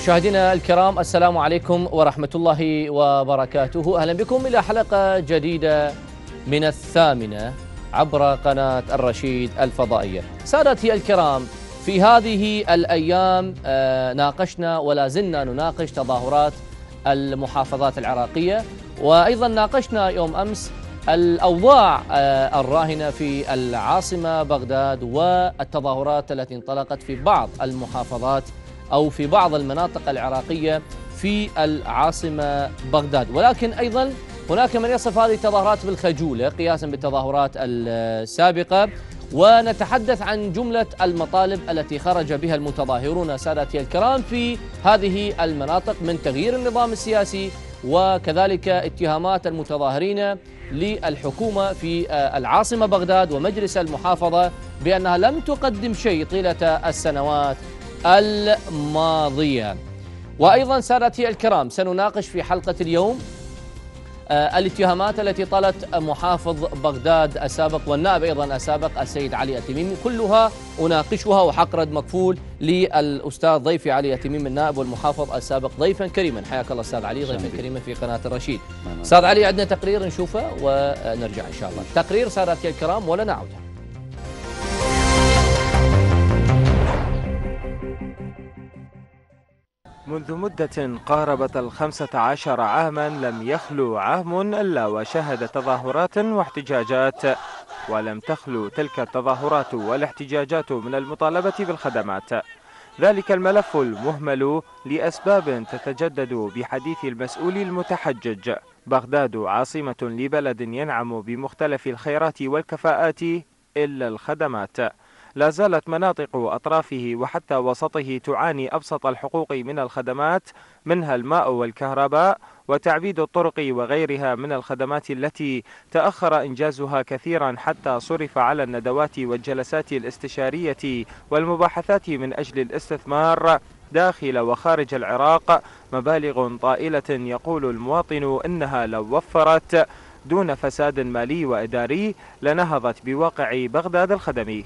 مشاهدينا الكرام السلام عليكم ورحمة الله وبركاته أهلا بكم إلى حلقة جديدة من الثامنة عبر قناة الرشيد الفضائية سادتي الكرام في هذه الأيام آه، ناقشنا ولا زلنا نناقش تظاهرات المحافظات العراقية وأيضا ناقشنا يوم أمس الأوضاع آه، الراهنة في العاصمة بغداد والتظاهرات التي انطلقت في بعض المحافظات أو في بعض المناطق العراقية في العاصمة بغداد ولكن أيضا هناك من يصف هذه التظاهرات بالخجولة قياسا بالتظاهرات السابقة ونتحدث عن جملة المطالب التي خرج بها المتظاهرون سادتي الكرام في هذه المناطق من تغيير النظام السياسي وكذلك اتهامات المتظاهرين للحكومة في آه، العاصمة بغداد ومجلس المحافظة بأنها لم تقدم شيء طيلة السنوات الماضية وأيضا سادتي الكرام سنناقش في حلقة اليوم آه، الاتهامات التي طالت محافظ بغداد السابق والنائب أيضا السابق السيد علي التميمي كلها أناقشها وحقرد مكفول للأستاذ ضيفي علي التميمي النائب والمحافظ السابق ضيفا كريما حياك الله أستاذ علي ضيفا كريما في قناة الرشيد نعم. أستاذ علي عندنا تقرير نشوفه ونرجع إن شاء الله تقرير سادتي الكرام ولا نعود منذ مدة قاربت الخمسة عشر عاما لم يخلو عام إلا وشهد تظاهرات واحتجاجات ولم تخلو تلك التظاهرات والاحتجاجات من المطالبة بالخدمات ذلك الملف المهمل لأسباب تتجدد بحديث المسؤول المتحجج بغداد عاصمة لبلد ينعم بمختلف الخيرات والكفاءات إلا الخدمات لا زالت مناطق أطرافه وحتى وسطه تعاني أبسط الحقوق من الخدمات منها الماء والكهرباء وتعبيد الطرق وغيرها من الخدمات التي تأخر إنجازها كثيرا حتى صرف على الندوات والجلسات الاستشارية والمباحثات من أجل الاستثمار داخل وخارج العراق مبالغ طائلة يقول المواطن إنها لو وفرت دون فساد مالي وإداري لنهضت بواقع بغداد الخدمي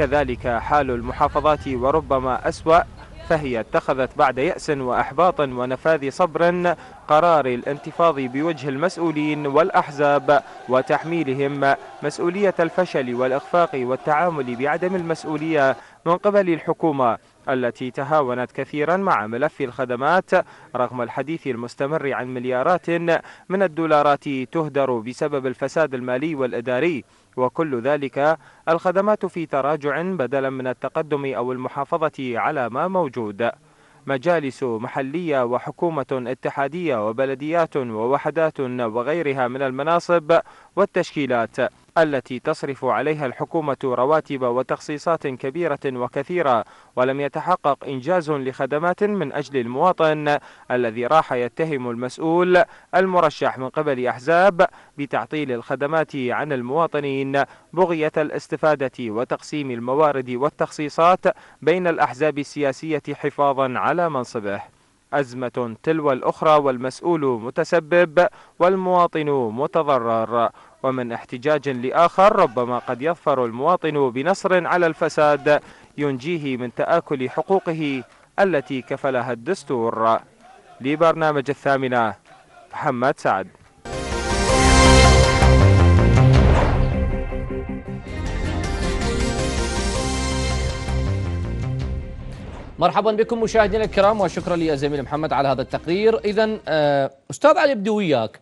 كذلك حال المحافظات وربما أسوأ فهي اتخذت بعد يأس وأحباط ونفاذ صبر قرار الانتفاض بوجه المسؤولين والأحزاب وتحميلهم مسؤولية الفشل والإخفاق والتعامل بعدم المسؤولية من قبل الحكومة التي تهاونت كثيرا مع ملف الخدمات رغم الحديث المستمر عن مليارات من الدولارات تهدر بسبب الفساد المالي والإداري وكل ذلك الخدمات في تراجع بدلا من التقدم أو المحافظة على ما موجود مجالس محلية وحكومة اتحادية وبلديات ووحدات وغيرها من المناصب والتشكيلات التي تصرف عليها الحكومة رواتب وتخصيصات كبيرة وكثيرة ولم يتحقق إنجاز لخدمات من أجل المواطن الذي راح يتهم المسؤول المرشح من قبل أحزاب بتعطيل الخدمات عن المواطنين بغية الاستفادة وتقسيم الموارد والتخصيصات بين الأحزاب السياسية حفاظا على منصبه أزمة تلو الأخرى والمسؤول متسبب والمواطن متضرر ومن احتجاج لآخر ربما قد يظفر المواطن بنصر على الفساد ينجيه من تآكل حقوقه التي كفلها الدستور لبرنامج الثامنة محمد سعد مرحبا بكم مشاهدينا الكرام وشكرا لزميل محمد على هذا التقرير اذا آه، استاذ علي بدي وياك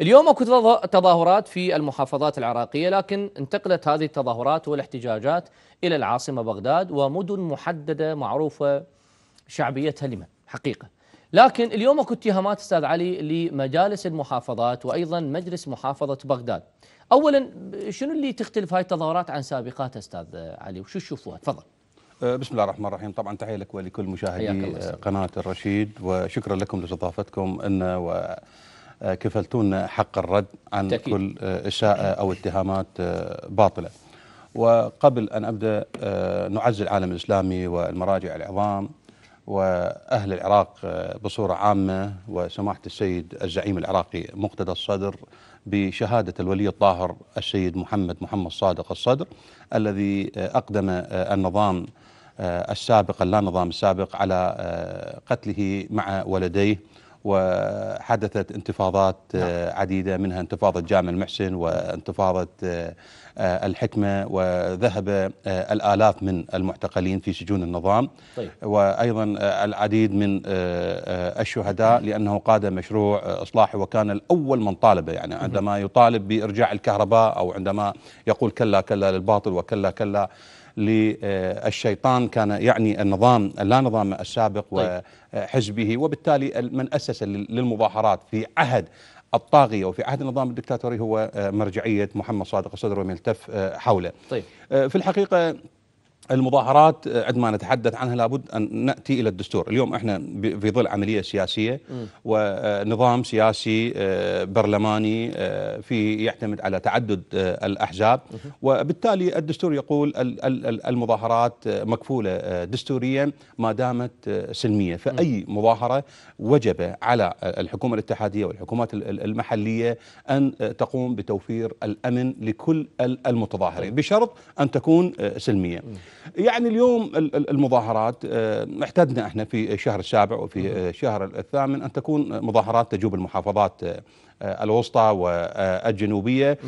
اليوم اكو تظاهرات في المحافظات العراقيه لكن انتقلت هذه التظاهرات والاحتجاجات الى العاصمه بغداد ومدن محدده معروفه شعبيتها لمن حقيقه لكن اليوم اكو اتهامات استاذ علي لمجالس المحافظات وايضا مجلس محافظه بغداد اولا شنو اللي تختلف هاي التظاهرات عن سابقاتها استاذ علي وشو تشوفوها تفضل أه، بسم الله الرحمن الرحيم طبعا تحيه لك ولكل مشاهدي قناه الرشيد وشكرا لكم لاستضافتكم لنا و كفلتون حق الرد عن تأكيد. كل آه، إشاعة آه، أو اتهامات آه، باطلة وقبل أن أبدأ نعزي العالم الإسلامي والمراجع العظام وأهل العراق بصورة عامة وسماحة السيد الزعيم العراقي مقتدى الصدر بشهادة الولي الطاهر السيد محمد محمد صادق الصدر الذي أقدم النظام السابق اللا نظام السابق على قتله مع ولديه وحدثت انتفاضات نعم. آه، عديدة منها انتفاضة جامع المحسن وانتفاضة آه، آه، الحكمة وذهب الآلاف من المعتقلين في سجون النظام طيب. وأيضا العديد من الشهداء نعم. لأنه قاد مشروع إصلاحي وكان الأول من طالبه يعني عندما يطالب بإرجاع الكهرباء أو عندما يقول كلا كلا للباطل وكلا كلا للشيطان كان يعني النظام لا نظام السابق طيب. وحزبه وبالتالي من أسس للمظاهرات في عهد الطاغيه وفي عهد النظام الدكتاتوري هو آه، مرجعيه محمد صادق الصدر وملتف آه، حوله. طيب. آه، في الحقيقه المظاهرات آه، عندما نتحدث عنها لابد ان ناتي الى الدستور، اليوم احنا في ظل عمليه سياسيه ونظام سياسي آه، برلماني آه، في يعتمد على تعدد الاحزاب وبالتالي الدستور يقول المظاهرات مكفوله دستوريا ما دامت سلميه، فاي مظاهره وجب على الحكومه الاتحاديه والحكومات المحليه ان تقوم بتوفير الامن لكل المتظاهرين بشرط ان تكون سلميه. يعني اليوم المظاهرات آه، اعتدنا احنا في الشهر السابع وفي آه، الشهر الثامن ان تكون مظاهرات تجوب المحافظات آه، الوسطى والجنوبيه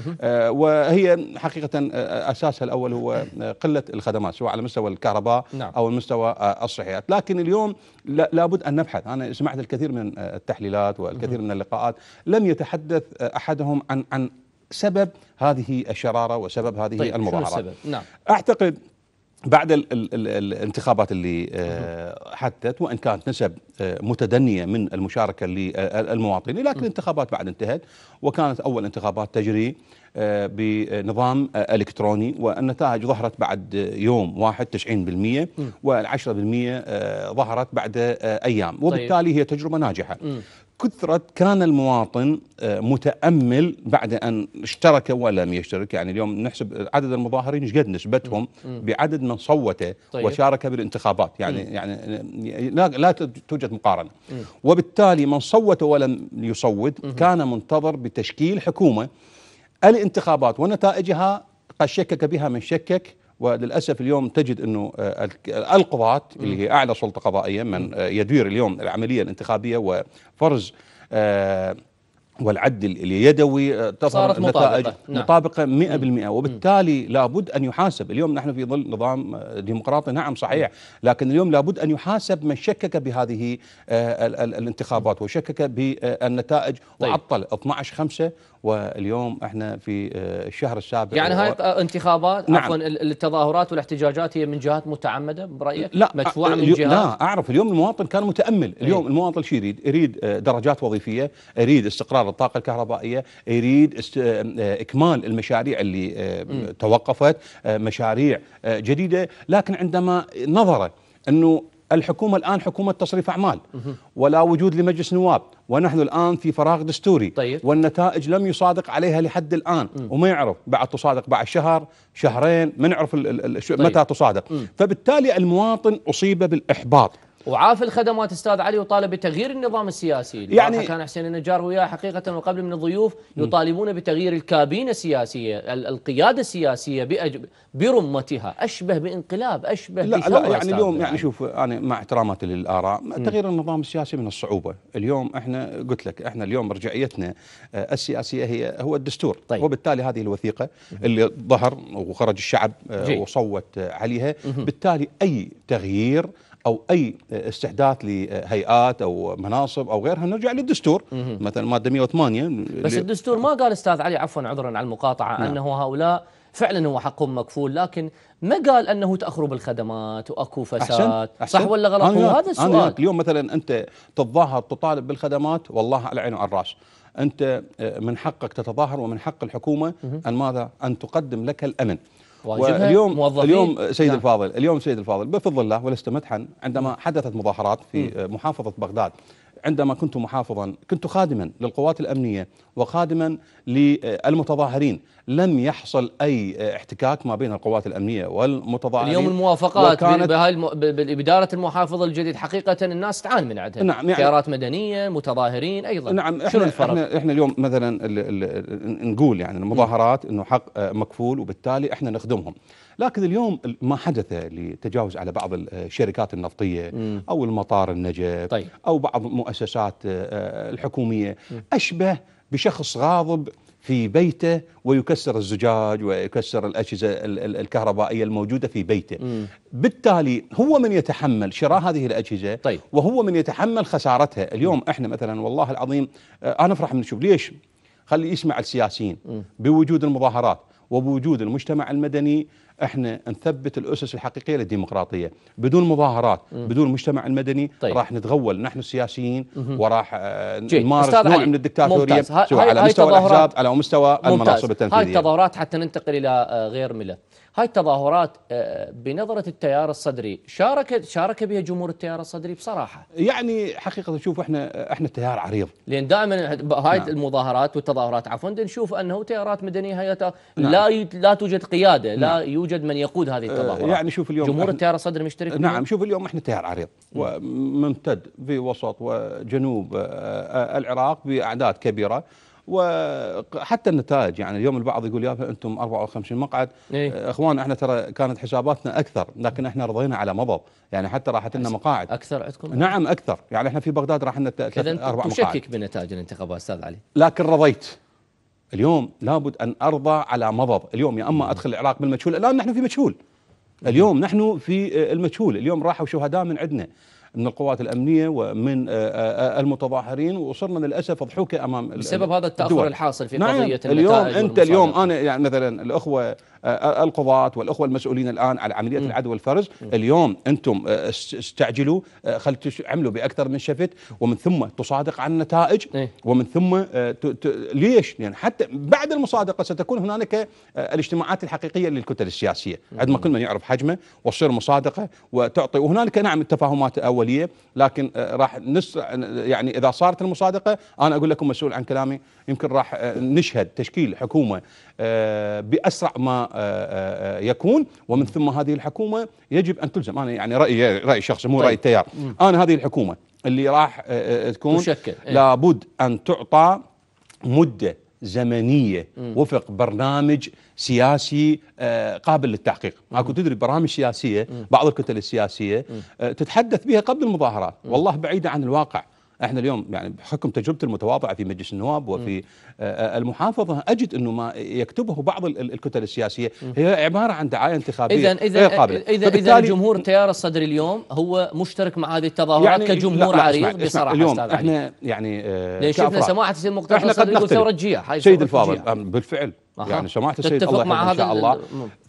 وهي حقيقه اساسها الاول هو قله الخدمات سواء على مستوى الكهرباء نعم. او المستوى الصحيات، لكن اليوم لابد ان نبحث، انا سمعت الكثير من التحليلات والكثير من اللقاءات لم يتحدث احدهم عن عن سبب هذه الشراره وسبب هذه طيب المظاهرات. نعم. اعتقد بعد الانتخابات اللي آه، حدثت وان كانت نسب آه، متدنيه من المشاركه للمواطنين آه، لكن الانتخابات بعد انتهت وكانت اول انتخابات تجري بنظام الكتروني والنتائج ظهرت بعد يوم واحد 90% وال10% ظهرت بعد ايام طيب. وبالتالي هي تجربه ناجحه كثرة كان المواطن آه، متأمل بعد أن اشترك ولم يشترك يعني اليوم نحسب عدد المظاهرين قد نسبتهم بعدد من صوت طيب. وشارك بالانتخابات يعني م. يعني آه، لا, لا توجد مقارنة م. وبالتالي من صوت ولم يصوت كان منتظر بتشكيل حكومة الانتخابات ونتائجها قد شكك بها من شكك وللاسف اليوم تجد انه آه، القضاة اللي هي اعلى سلطه قضائيه من آه، يدير اليوم العمليه الانتخابيه وفرز آه، والعدل اليدوي تظهر نتائج نعم. مطابقة مئة بالمئة وبالتالي لابد أن يحاسب اليوم نحن في ظل نظام ديمقراطي نعم صحيح لكن اليوم لابد أن يحاسب من شكك بهذه الانتخابات وشكك بالنتائج طيب. وعطل 12 5 واليوم احنا في آه، الشهر السابع يعني هاي انتخابات نعم. عفوا التظاهرات والاحتجاجات هي من جهات متعمده برايك؟ لا مدفوعه آه، من جهات؟ لا اعرف اليوم المواطن كان متامل، إيه. اليوم المواطن شو يريد؟ يريد آه، درجات وظيفيه، يريد استقرار الطاقه الكهربائيه، يريد است... اكمال المشاريع اللي توقفت، مشاريع جديده، لكن عندما نظر انه الحكومه الان حكومه تصريف اعمال ولا وجود لمجلس نواب ونحن الان في فراغ دستوري طيب. والنتائج لم يصادق عليها لحد الان م. وما يعرف بعد تصادق بعد شهر شهرين ما نعرف طيب. متى تصادق م. فبالتالي المواطن اصيب بالاحباط وعاف الخدمات استاذ علي وطالب بتغيير النظام السياسي يعني كان حسين النجار وياه حقيقه وقبل من الضيوف يطالبون بتغيير الكابينه السياسيه القياده السياسيه برمتها اشبه بانقلاب اشبه لا لا يعني اليوم يعني, يعني شوف انا مع احتراماتي للاراء تغيير النظام السياسي من الصعوبه اليوم احنا قلت لك احنا اليوم مرجعيتنا آه، السياسيه هي هو الدستور طيب. وبالتالي هذه الوثيقه اللي ظهر وخرج الشعب آه، جي. وصوت عليها بالتالي اي تغيير او اي استحداث لهيئات او مناصب او غيرها نرجع للدستور مثلا ماده 108 بس الدستور ما قال استاذ علي عفوا عذرا على المقاطعه نعم. انه هؤلاء فعلا هو حقهم مكفول لكن ما قال انه تاخروا بالخدمات واكو فساد أحسن أحسن صح ولا غلط هو هذا السؤال أنا اليوم مثلا انت تتظاهر تطالب بالخدمات والله على العين وعلى الراس انت آه، من حقك تتظاهر ومن حق الحكومه ان ماذا ان تقدم لك الامن واليوم اليوم سيد نعم. الفاضل اليوم سيد الفاضل بفضل الله ولست مدحا عندما حدثت مظاهرات في محافظه بغداد عندما كنت محافظا كنت خادما للقوات الامنيه وخادما للمتظاهرين لم يحصل أي احتكاك ما بين القوات الأمنية والمتظاهرين اليوم الموافقات بإدارة المحافظ الجديد حقيقة الناس تعاني من عدها نعم يعني خيارات مدنية متظاهرين أيضا نعم شنو الفرق؟ احنا, احنا اليوم مثلا ال ال نقول يعني المظاهرات أنه حق آه، مكفول وبالتالي احنا نخدمهم لكن اليوم ما حدث لتجاوز على بعض الشركات النفطية أو المطار النجف طيب. أو بعض المؤسسات آه، آه، الحكومية أشبه بشخص غاضب في بيته ويكسر الزجاج ويكسر الأجهزة الكهربائية الموجودة في بيته مم. بالتالي هو من يتحمل شراء هذه الأجهزة طيب. وهو من يتحمل خسارتها اليوم مم. احنا مثلا والله العظيم آه، أنا أفرح من نشوف ليش خلي يسمع السياسيين بوجود المظاهرات وبوجود المجتمع المدني احنا نثبت الاسس الحقيقيه للديمقراطيه بدون مظاهرات مم. بدون المجتمع المدني طيب. راح نتغول نحن السياسيين مم. وراح آه، نمارس نوع من الدكتاتوريه سواء على مستوى الاحزاب على مستوى ممتاز. المناصب التنفيذيه هاي التظاهرات حتى ننتقل الى آه، غير مله هاي التظاهرات آه، بنظرة التيار الصدري شارك شارك بها جمهور التيار الصدري بصراحة يعني حقيقة شوف احنا احنا تيار عريض لأن دائما هاي نعم. المظاهرات والتظاهرات عفوا نشوف أنه تيارات مدنية هي نعم. لا لا توجد قيادة لا نعم. يوجد من يقود هذه آه، التظاهرات يعني شوف اليوم جمهور احنا التيار الصدري مشترك نعم شوف اليوم احنا تيار عريض وممتد في وسط وجنوب آه، العراق بأعداد كبيرة وحتى النتائج يعني اليوم البعض يقول يا انتم 54 مقعد إيه؟ آه، اخوان احنا ترى كانت حساباتنا اكثر لكن احنا رضينا على مضض يعني حتى راحت لنا مقاعد اكثر عندكم نعم اكثر يعني احنا في بغداد راح لنا اربع مقاعد تشكك بنتائج الانتخابات استاذ علي لكن رضيت اليوم لابد ان ارضى على مضض اليوم يا اما ادخل العراق بالمجهول الان نحن في مجهول اليوم نحن في آه، المجهول اليوم راحوا شهداء من عندنا من القوات الامنيه ومن آه، آه، آه، المتظاهرين وصرنا للاسف اضحوكه امام بسبب هذا التاخر الدول. الحاصل في نعم قضيه اليوم انت اليوم انا يعني مثلا الاخوه القضاة والأخوة المسؤولين الآن على عملية م. العدوى والفرز م. اليوم أنتم آه، استعجلوا آه، خلتوا عملوا بأكثر من شفت ومن ثم تصادق عن النتائج إيه. ومن ثم آه، ت... ت... ليش؟ يعني حتى بعد المصادقة ستكون هنالك الاجتماعات الحقيقية للكتل السياسية عندما كل من يعرف حجمه وتصير مصادقة وتعطي وهنالك نعم التفاهمات الأولية لكن راح نس يعني إذا صارت المصادقة أنا أقول لكم مسؤول عن كلامي يمكن راح آه، نشهد تشكيل حكومه آه، باسرع ما آه، يكون ومن ثم هذه الحكومه يجب ان تلزم انا يعني رايي راي شخصي مو طيب. راي التيار انا هذه الحكومه اللي راح تكون تشكل. إيه. لابد ان تعطى مده زمنيه وفق برنامج سياسي قابل للتحقيق اكو تدري برامج سياسيه بعض الكتل السياسيه تتحدث بها قبل المظاهرات والله بعيده عن الواقع احنا اليوم يعني بحكم تجربتي المتواضعه في مجلس النواب وفي آه، آه، المحافظه اجد انه ما يكتبه بعض الكتل السياسيه هي عباره عن دعايه انتخابيه اذا غير قابله اذا اذا جمهور التيار الصدري اليوم هو مشترك مع هذه التظاهرات يعني كجمهور عريض بصراحه اليوم استاذ احنا يعني آه شفنا سماحه السيد مقتدى الصدري يقول ثوره سيد الفاضل بالفعل يعني سماحه السيد الله ان شاء الله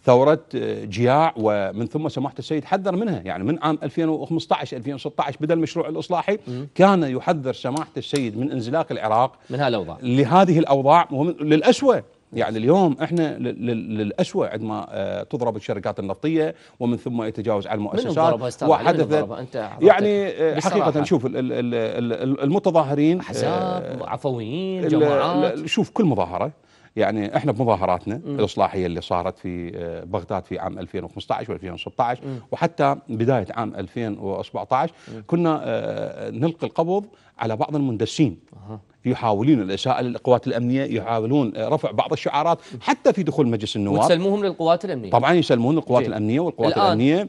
ثوره جياع ومن ثم سماحه السيد حذر منها يعني من عام 2015 2016 بدا المشروع الاصلاحي كان يحذر سماحه السيد من انزلاق العراق من هالاوضاع لهذه الاوضاع للاسوء يعني اليوم احنا للاسوء عندما آه، تضرب الشركات النفطيه ومن ثم يتجاوز على المؤسسات وحدث يعني آه، حقيقه شوف المتظاهرين آه، احزاب عفويين جماعات شوف كل مظاهره يعني احنا بمظاهراتنا م. الاصلاحيه اللي صارت في آه، بغداد في عام 2015 و2016 وحتى بدايه عام 2017 كنا آه، آه، نلقي القبض على بعض المندسين أه. يحاولون الاساءه للقوات الامنيه يحاولون رفع بعض الشعارات حتى في دخول مجلس النواب وتسلموهم للقوات الامنيه طبعا يسلمون القوات الامنيه والقوات الامنيه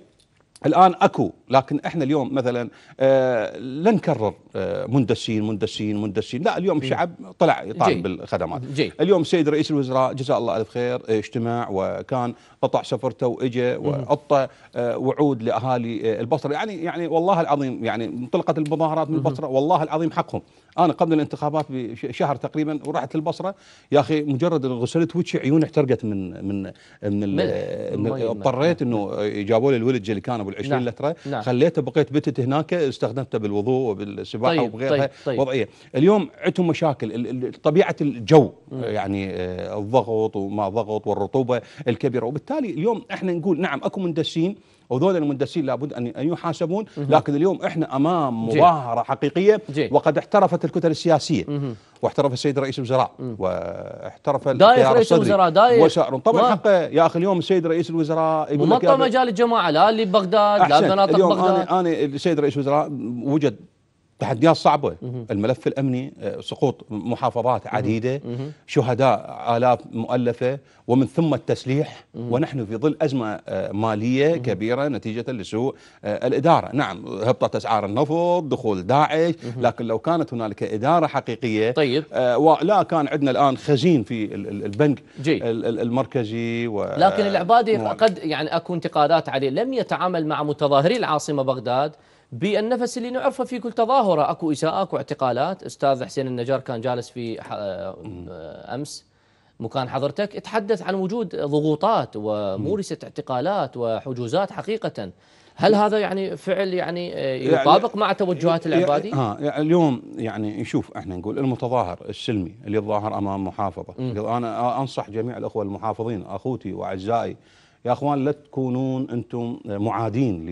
الان اكو لكن احنا اليوم مثلا آه، لن لا نكرر آه، مندسين مندسين مندسين لا اليوم الشعب طلع يطالب بالخدمات جي. اليوم السيد رئيس الوزراء جزاه الله الف خير اجتماع وكان قطع سفرته واجى وعطى آه، وعود لاهالي البصره يعني يعني والله العظيم يعني انطلقت المظاهرات من البصره والله العظيم حقهم انا قبل الانتخابات بشهر تقريبا ورحت البصره يا اخي مجرد غسلت وجهي عيوني احترقت من من من, من اضطريت انه جابوا لي الولد اللي كان ابو 20 نعم. لتره نعم. خليته بقيت بتت هناك استخدمته بالوضوء وبالسباحه طيب وبغيرها طيب طيب وضعيه اليوم عندهم مشاكل طبيعه الجو م. يعني آه، الضغط وما ضغط والرطوبه الكبيره وبالتالي اليوم احنا نقول نعم اكو مندسين وذول المندسين لابد ان يحاسبون لكن اليوم احنا امام مظاهره حقيقيه وقد احترفت الكتل السياسيه واحترف السيد رئيس الوزراء واحترف دايخ رئيس الوزراء دايخ وسائر طبعا حقه يا اخي اليوم السيد رئيس الوزراء يقول لك مجال الجماعه لا اللي ببغداد لا بمناطق بغداد انا السيد رئيس الوزراء وجد تحديات صعبة الملف الأمني آه، سقوط محافظات عديدة شهداء آلاف مؤلفة ومن ثم التسليح ونحن في ظل أزمة آه، مالية كبيرة نتيجة لسوء آه، الإدارة نعم هبطت أسعار النفط دخول داعش لكن لو كانت هنالك إدارة حقيقية طيب ولا كان عندنا الآن خزين في البنك المركزي و لكن العبادي قد يعني أكو انتقادات عليه لم يتعامل مع متظاهري العاصمة بغداد بالنفس اللي نعرفه في كل تظاهره اكو اساءه اكو اعتقالات استاذ حسين النجار كان جالس في امس مكان حضرتك تحدث عن وجود ضغوطات ومورست اعتقالات وحجوزات حقيقه هل هذا يعني فعل يعني, يعني يطابق يعني مع توجهات يعني العبادي؟ ها يعني اليوم يعني شوف احنا نقول المتظاهر السلمي اللي يتظاهر امام محافظه، انا انصح جميع الاخوه المحافظين اخوتي واعزائي يا اخوان لا تكونون انتم معادين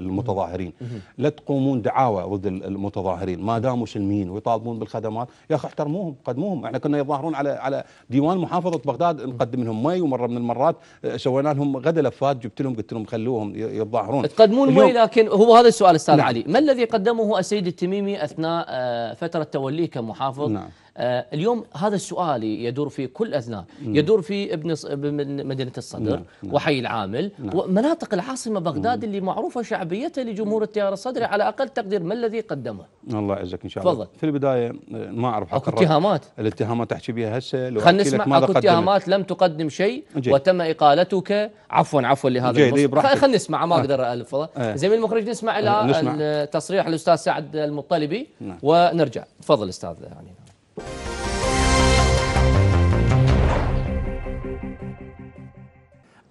للمتظاهرين لا تقومون دعاوى ضد المتظاهرين ما داموا سلميين ويطالبون بالخدمات يا اخي احترموهم قدموهم احنا كنا يظاهرون على على ديوان محافظه بغداد نقدم لهم مي ومره من المرات آه، سوينا لهم غدا لفات جبت لهم قلت لهم خلوهم يتظاهرون تقدمون مي لكن هو هذا السؤال استاذ نعم. علي ما الذي قدمه السيد التميمي اثناء آه، فتره توليه كمحافظ نعم. آه، اليوم هذا السؤال يدور في كل أذنان يدور في ابن مدينة الصدر نعم، نعم. وحي العامل نعم. ومناطق العاصمة بغداد اللي معروفة شعبيتها لجمهور التيار الصدري على أقل تقدير ما الذي قدمه الله يعزك إن شاء الله تفضل في البداية آه، ما أعرف حق اتهامات الاتهامات أحكي بها هسه لو خلينا نسمع اكو اتهامات لم تقدم شيء وتم إقالتك عفوا عفوا لهذا إيه، خلينا نسمع ما آه. أقدر ألفظه زميل المخرج نسمع إلى تصريح الأستاذ سعد المطلبي ونرجع تفضل أستاذ يعني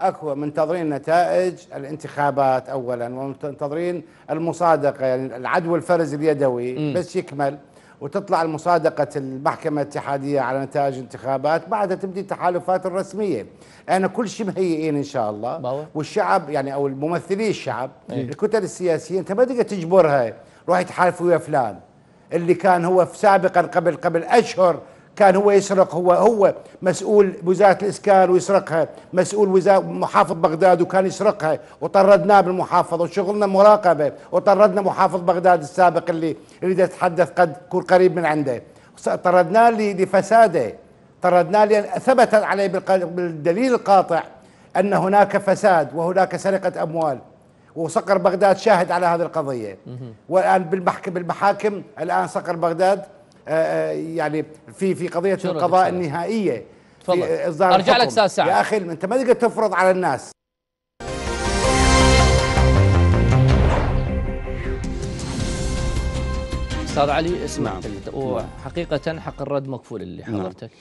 اكو منتظرين نتائج الانتخابات اولا ومنتظرين المصادقه يعني العدو الفرز اليدوي م. بس يكمل وتطلع المصادقة المحكمة الاتحادية على نتائج الانتخابات بعدها تبدي التحالفات الرسمية احنا كل شيء مهيئين ان شاء الله باوة. والشعب يعني او الممثلي الشعب م. إيه. الكتل السياسية انت ما تقدر تجبرها روح يتحالف ويا فلان اللي كان هو سابقا قبل قبل اشهر كان هو يسرق هو هو مسؤول وزاره الاسكان ويسرقها، مسؤول وزاره محافظ بغداد وكان يسرقها وطردناه بالمحافظه وشغلنا مراقبه وطردنا محافظ بغداد السابق اللي اللي تتحدث قد يكون قريب من عنده، طردناه لفساده طردناه لان ثبت عليه بالدليل القاطع ان هناك فساد وهناك سرقه اموال وصقر بغداد شاهد على هذه القضيه والان بالمحكم بالمحاكم الان صقر بغداد آه، آه، يعني في في قضيه القضاء النهائيه تفضل ارجع لك ساعه يا اخي انت ما تقدر تفرض على الناس استاذ علي اسمع نعم. وحقيقه حق الرد مكفول اللي نعم. حضرتك نعم.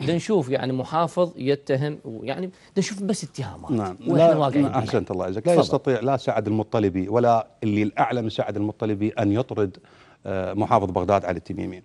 بدنا نشوف يعني محافظ يتهم يعني بدنا نشوف بس اتهامات نعم لا واقعين نعم احسنت الله اجزاك لا يستطيع لا سعد المطلبي ولا اللي الاعلى من سعد المطلبي ان يطرد آه، محافظ بغداد علي التميمي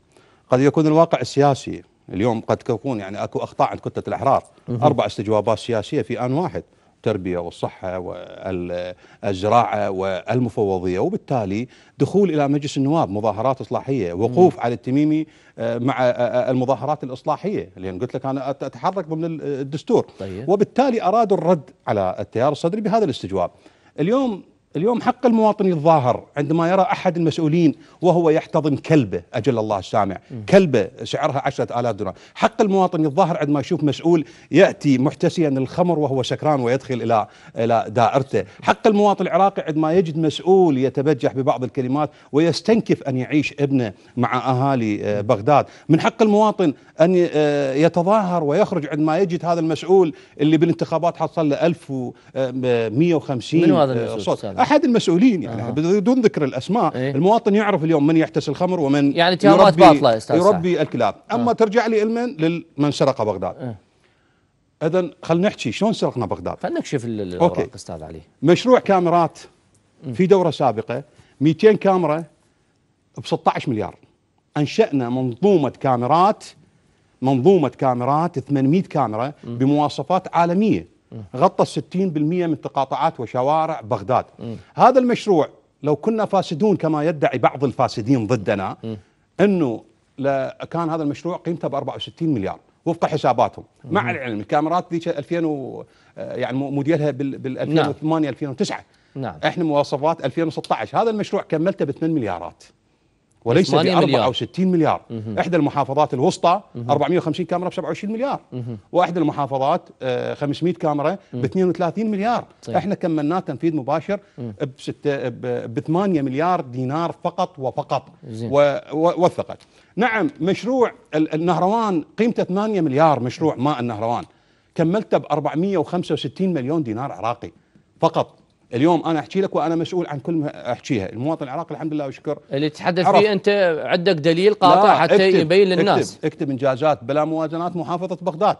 قد يكون الواقع السياسي اليوم قد تكون يعني اكو اخطاء عند كتله الاحرار اربع استجوابات سياسيه في ان واحد التربية والصحة والزراعة والمفوضية وبالتالي دخول إلى مجلس النواب مظاهرات إصلاحية وقوف على التميمي آه، مع آه، آه، المظاهرات الإصلاحية لأن قلت لك أنا أتحرك ضمن الدستور طيب. وبالتالي أرادوا الرد على التيار الصدري بهذا الاستجواب اليوم اليوم حق المواطن الظاهر عندما يرى أحد المسؤولين وهو يحتضن كلبه أجل الله السامع كلبه سعرها عشرة آلاف دولار حق المواطن الظاهر عندما يشوف مسؤول يأتي محتسيا الخمر وهو سكران ويدخل إلى إلى دائرته حق المواطن العراقي عندما يجد مسؤول يتبجح ببعض الكلمات ويستنكف أن يعيش ابنه مع أهالي آه، بغداد من حق المواطن أن آه، يتظاهر ويخرج عندما يجد هذا المسؤول اللي بالانتخابات حصل له 1150 آه، من هذا المسؤول صوت احد المسؤولين يعني آه. بدون ذكر الاسماء إيه؟ المواطن يعرف اليوم من يحتس الخمر ومن يعني تهمات باطله استاذ يربي الكلاب أه. اما آه. ترجع لي المن لمن سرق بغداد آه. اذا خلينا نحكي شلون سرقنا بغداد خلينا نكشف الاوراق استاذ علي مشروع كاميرات في دوره سابقه 200 كاميرا ب 16 مليار انشانا منظومه كاميرات منظومه كاميرات 800 كاميرا بمواصفات عالميه غطى 60% من تقاطعات وشوارع بغداد هذا المشروع لو كنا فاسدون كما يدعي بعض الفاسدين ضدنا انه كان هذا المشروع قيمته ب 64 مليار وفق حساباتهم مع العلم الكاميرات ذيك 2000 و آه، يعني موديلها بال 2008 نعم. 2009 نعم. احنا مواصفات 2016 هذا المشروع كملته ب 2 مليارات وليس ب 64 مليار مه. احدى المحافظات الوسطى مه. 450 كاميرا ب 27 مليار مه. واحدى المحافظات 500 آه، كاميرا ب 32 مليار طيب. احنا كملناه تنفيذ مباشر ب 8 مليار دينار فقط وفقط ووثقت نعم مشروع النهروان قيمته 8 مليار مشروع ماء النهروان كملته ب 465 مليون دينار عراقي فقط اليوم انا احكي لك وانا مسؤول عن كل ما احكيها المواطن العراقي الحمد لله وشكر اللي تتحدث فيه انت عندك دليل قاطع حتى اكتب يبين للناس اكتب, اكتب انجازات بلا موازنات محافظه بغداد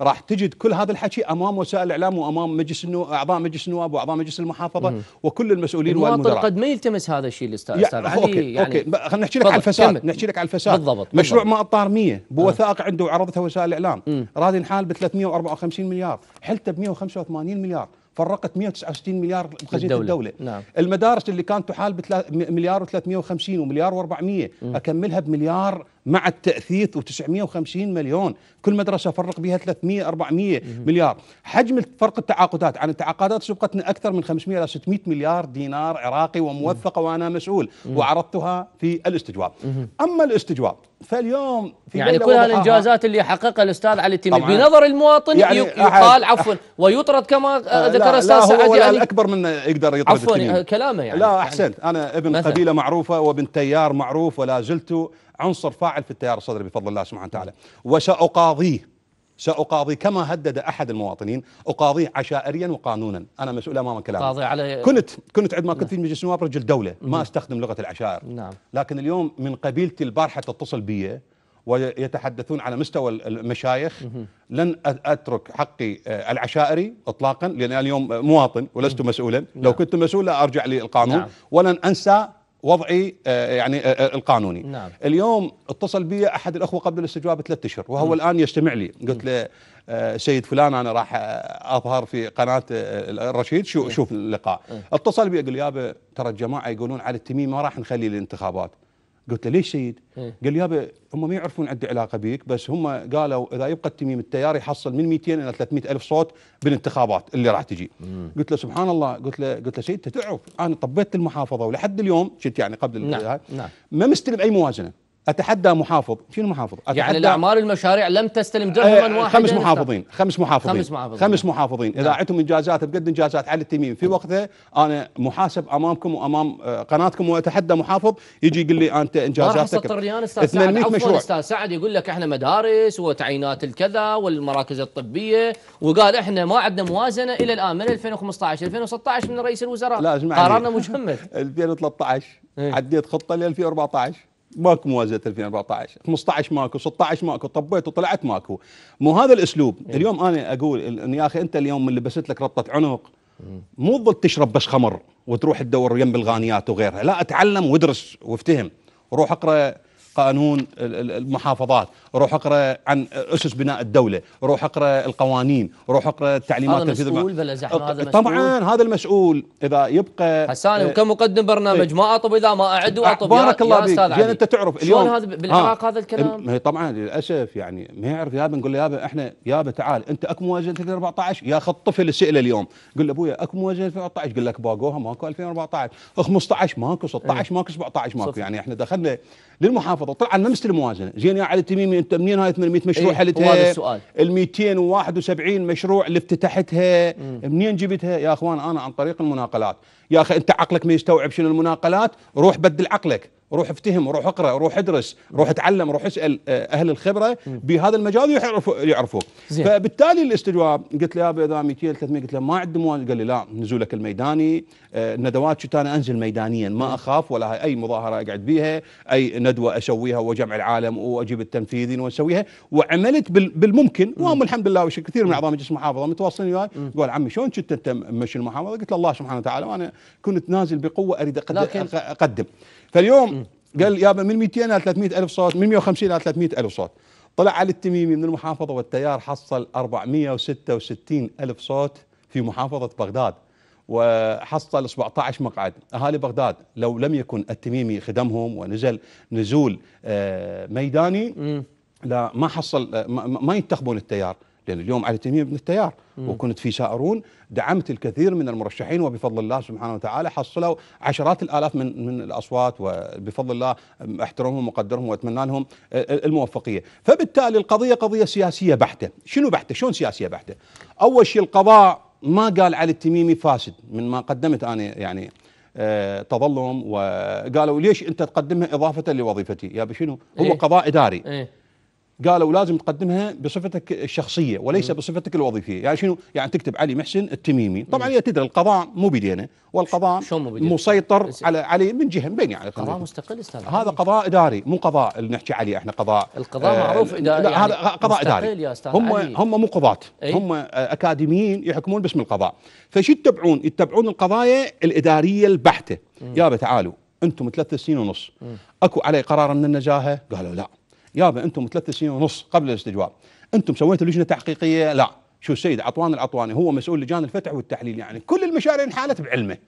راح تجد كل هذا الحكي امام وسائل الاعلام وامام مجلس النو... اعضاء مجلس النواب واعضاء مجلس المحافظه مم. وكل المسؤولين المواطن والمدراء قد ما يلتمس هذا الشيء الاستاذ يعني استاذ علي أوكي. يعني اوكي خلينا نحكي لك على الفساد نحكي لك على الفساد بالضبط مشروع ماء الطار 100 بوثائق عنده وعرضتها وسائل الاعلام راضي نحال ب 354 مليار حلته ب 185 مليار فرقت 169 مليار بخزينه الدولة. الدوله نعم. المدارس اللي كانت تحال ب مليار و350 ومليار و400 اكملها بمليار مع التاثيث و950 مليون كل مدرسه فرق بها 300 400 مم. مليار حجم فرق التعاقدات عن التعاقدات سبقتنا اكثر من 500 الى 600 مليار دينار عراقي وموثقه وانا مسؤول مم. وعرضتها في الاستجواب مم. اما الاستجواب فاليوم في يعني كل هالانجازات اللي حققها الاستاذ علي التميمي بنظر المواطن يعني يقال عفوا ويطرد كما آه، ذكر الاستاذ سعد يعني لا الاكبر يقدر يطرد عفوا آه، كلامه يعني لا احسنت انا ابن قبيله معروفه وابن تيار معروف ولا زلت عنصر فاعل في التيار الصدري بفضل الله سبحانه وتعالى وساقاضيه سأقاضي كما هدد أحد المواطنين أقاضيه عشائريا وقانونا أنا مسؤول أمام كلامك قاضي على كنت كنت عندما كنت نعم. في مجلس النواب رجل دولة ما نعم. أستخدم لغة العشائر نعم. لكن اليوم من قبيلتي البارحة تتصل بي ويتحدثون على مستوى المشايخ لن اترك حقي آه، العشائري اطلاقا لان اليوم مواطن ولست مسؤولا لو نعم. كنت مسؤول ارجع للقانون ولن انسى وضعي آه، يعني آه، آه، القانوني نعم. اليوم اتصل بي احد الاخوه قبل الاستجواب بثلاث اشهر وهو م. الان يستمع لي قلت له سيد فلان انا راح اظهر في قناه الرشيد شوف اللقاء اتصل بي قال يابا ترى الجماعه يقولون على التميم ما راح نخلي الانتخابات قلت له ليش سيد؟ إيه. قال لي يابا هم ما يعرفون عندي علاقه بيك بس هم قالوا اذا يبقى التميم التيار يحصل من 200 الى 300 الف صوت بالانتخابات اللي راح تجي. قلت له سبحان الله قلت له قلت له سيد انت تعرف انا طبيت المحافظه ولحد اليوم كنت يعني قبل نعم. نعم. ما مستلم اي موازنه. اتحدى محافظ شنو محافظ أتحدى يعني الاعمار المشاريع لم تستلم درهما آه، واحدا خمس محافظين خمس محافظين خمس محافظين خمس محافظين اذا نعم. عندهم انجازات بقد انجازات على التميم في نعم. وقته انا محاسب امامكم وامام آه، قناتكم واتحدى محافظ يجي يقول لي انت انجازاتك استاذ سعد عفوا استاذ سعد يقول لك احنا مدارس وتعيينات الكذا والمراكز الطبيه وقال احنا ما عندنا موازنه الى الان من 2015 2016 من رئيس الوزراء لا قرارنا مجمد 2013 إيه. عديت خطه ل 2014 ماكو موازيه 2014 15 ماكو 16 ماكو طبيت وطلعت ماكو مو هذا الاسلوب إيه. اليوم انا اقول ان يا اخي انت اليوم من لبست لك ربطه عنق مو تظل تشرب بس خمر وتروح تدور يم الغانيات وغيرها لا اتعلم وادرس وافتهم وروح اقرا قانون المحافظات روح اقرا عن اسس بناء الدوله روح اقرا القوانين روح اقرا التعليمات هذا مسؤول بلا زحمه هذا مسؤول طبعا هذا المسؤول اذا يبقى حسان إيه. وكمقدم برنامج ايه ما اطب اذا ما اعد واطب بارك الله فيك زين انت تعرف اليوم هذا بالعراق هذا الكلام هي طبعا للاسف يعني ما يعرف يابا نقول له يابا احنا يابا تعال انت اكو موازنه 2014 ياخذ طفل السئله اليوم قل له ابويا اكو موازنه 2014 قال لك باقوها ماكو 2014 15 ماكو 16 ماكو 17 ماكو يعني احنا دخلنا للمحافظه المحافظه طلع لنا مثل الموازنه زين يا علي التميمي انت منين هاي 800 مشروع إيه؟ حلتها هذا السؤال ال 271 مشروع اللي افتتحتها منين جبتها يا اخوان انا عن طريق المناقلات يا اخي انت عقلك ما يستوعب شنو المناقلات روح بدل عقلك روح افتهم روح اقرا روح ادرس روح اتعلم روح اسال آه، اهل الخبره بهذا المجال يعرفوا يعرفوك فبالتالي الاستجواب قلت له يابا اذا 200 300 قلت له ما عندي موال قال لي لا نزولك الميداني آه، ندوات شو انا انزل ميدانيا ما اخاف ولا اي مظاهره اقعد بيها اي ندوه اسويها وجمع العالم واجيب التنفيذين واسويها وعملت بالممكن وهم الحمد لله وش كثير من اعضاء مجلس المحافظه متواصلين وياي قال عمي شلون كنت انت ماشي المحافظه قلت له الله سبحانه وتعالى وانا كنت نازل بقوه اريد اقدم, أقدم. فاليوم قال يابا من 200 الى 300 الف صوت من 150 الى 300 الف صوت طلع علي التميمي من المحافظه والتيار حصل 466 الف صوت في محافظه بغداد وحصل 17 مقعد اهالي بغداد لو لم يكن التميمي خدمهم ونزل نزول آه، ميداني لا ما حصل ما ينتخبون التيار لأن اليوم علي تميم ابن التيار مم. وكنت في سائرون دعمت الكثير من المرشحين وبفضل الله سبحانه وتعالى حصلوا عشرات الآلاف من من الأصوات وبفضل الله أحترمهم وقدرهم وأتمنى لهم الموفقية فبالتالي القضية قضية سياسية بحتة شنو بحتة شلون سياسية بحتة أول شيء القضاء ما قال علي التميمي فاسد من ما قدمت أنا يعني أه تظلم وقالوا ليش انت تقدمها اضافه لوظيفتي يا شنو هو إيه؟ قضاء اداري إيه؟ قالوا لازم تقدمها بصفتك الشخصيه وليس م. بصفتك الوظيفيه، يعني شنو؟ يعني تكتب علي محسن التميمي، طبعا هي تدري القضاء مو بيدينا والقضاء مو مسيطر على علي من جهه من بيني يعني على قضاء مستقل استاذ هذا قضاء اداري مو قضاء اللي نحكي عليه احنا قضاء القضاء آه معروف اداري لا يعني هذا قضاء اداري يا أستاذ هم علي. هم مو قضاة هم آه، اكاديميين يحكمون باسم القضاء، فشو يتبعون؟ يتبعون القضايا الاداريه البحته، يابا تعالوا انتم ثلاث سنين ونص م. اكو علي قرار من النزاهه؟ قالوا لا يابا انتم ثلاث سنين ونص قبل الاستجواب انتم سويتوا لجنه تحقيقيه لا شو السيد عطوان العطواني هو مسؤول لجان الفتح والتحليل يعني كل المشاريع انحالت بعلمه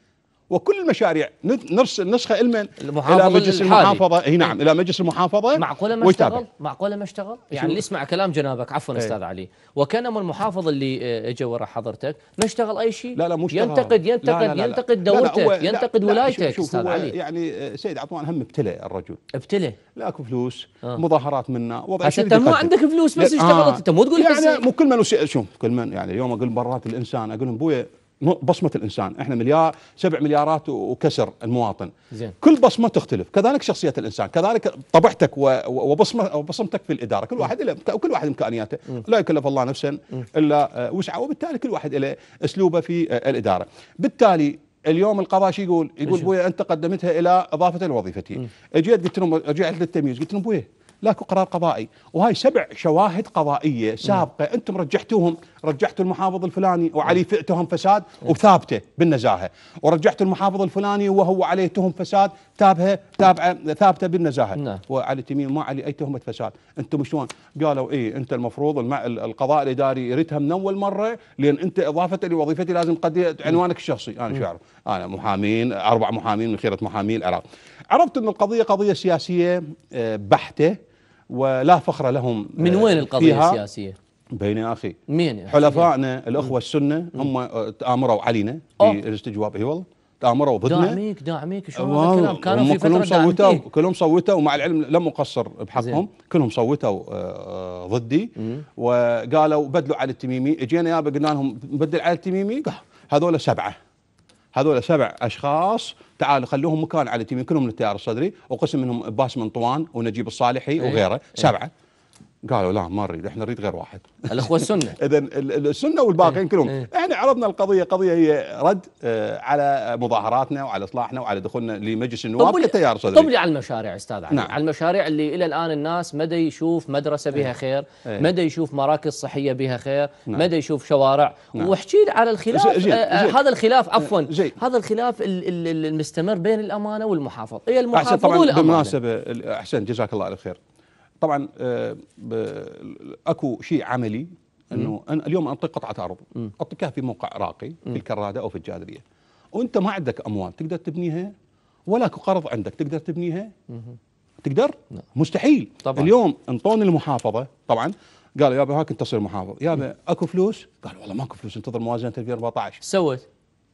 وكل المشاريع نرسل نسخه الما الى مجلس المحافظه اي نعم الى مجلس المحافظه معقوله ما اشتغل معقوله ما اشتغل يعني اللي كلام جنابك عفوا ايه استاذ علي وكانما المحافظ اللي آه، اجى ورا حضرتك ما اشتغل اي شيء لا لا مو ينتقد ينتقد لا لا لا ينتقد لا ينتقد ولايتك شوف استاذ علي يعني آه، سيد عطوان هم ابتلى الرجل ابتلى لا اكو فلوس آه. مظاهرات منا وضع انت ما عندك فلوس بس اشتغلت آه. انت مو تقول يعني مو كل من شوف كل من يعني اليوم اقول مرات الانسان اقول لهم بويا بصمه الانسان احنا مليار سبع مليارات وكسر المواطن زين. كل بصمه تختلف كذلك شخصيه الانسان كذلك طبعتك وبصمه وبصمتك في الاداره كل واحد له كل واحد امكانياته لا يكلف الله نفسا الا آه، وسعه وبالتالي كل واحد له اسلوبه في آه، الاداره بالتالي اليوم القضاء شو يقول؟ يقول بويا انت قدمتها الى اضافه لوظيفتي. اجيت قلت لهم رجعت للتمييز قلت لهم بويا لاكو قرار قضائي وهاي سبع شواهد قضائية نعم. سابقة أنتم رجحتوهم رجحتوا المحافظ الفلاني وعليه نعم. فئتهم فساد نعم. وثابتة بالنزاهة ورجحتوا المحافظ الفلاني وهو عليه تهم فساد تابهة تابعة ثابتة بالنزاهة وعلى تميم ما عليه أي تهمة فساد أنتم شلون قالوا إيه أنت المفروض القضاء الإداري يريدها من أول مرة لأن أنت إضافة لوظيفتي لازم قد عنوانك الشخصي أنا شو أعرف أنا محامين أربع محامين من خيرة محامين العراق عرفت أن القضية قضية سياسية آه، بحتة ولا فخر لهم من آه، وين القضية فيها السياسية؟ بين يا اخي مين يعني؟ حلفائنا الاخوه السنه هم آه، تامروا علينا بالاستجواب اي والله تامروا ضدنا داعميك داعميك شو هذا الكلام كانوا في فتره كلهم صوتوا كلهم صوتوا ومع العلم لم اقصر بحقهم كلهم صوتوا آه، ضدي مم. وقالوا بدلوا على التميمي اجينا يابا قلنا لهم بدل على التميمي هذول سبعه هذول سبع اشخاص تعالوا خلوهم مكان على التيم كلهم من التيار الصدري وقسم منهم باسم انطوان ونجيب الصالحي إيه. وغيره إيه. سبعه قالوا لا ما نريد احنا نريد غير واحد الاخوه السنه اذا السنه والباقيين إيه، كلهم إيه. احنا عرضنا القضيه قضيه هي رد آه، على مظاهراتنا وعلى اصلاحنا وعلى دخولنا لمجلس النواب كتيار صدري طب لي على المشاريع استاذ علي نعم. على المشاريع اللي الى الان الناس مدى يشوف مدرسه بها إيه. خير مدى يشوف مراكز صحيه بها خير مدى نعم. يشوف شوارع نعم. واحكي على الخلاف جي جيد. آه، آه، هذا الخلاف عفوا هذا الخلاف المستمر بين الامانه والمحافظ هي المحافظ والامانه بالمناسبه احسن جزاك الله الخير طبعا آه، اكو شيء عملي انه أنا اليوم انطيك قطعه ارض اعطيكها في موقع راقي في الكراده او في الجاذبيه وانت ما عندك اموال تقدر تبنيها ولا اكو قرض عندك تقدر تبنيها تقدر؟ لا. نعم. مستحيل طبعا. اليوم انطوني المحافظه طبعا قالوا يابا هاك انت تصير محافظ يابا اكو فلوس؟ قال والله ماكو فلوس انتظر موازنه 2014 سويت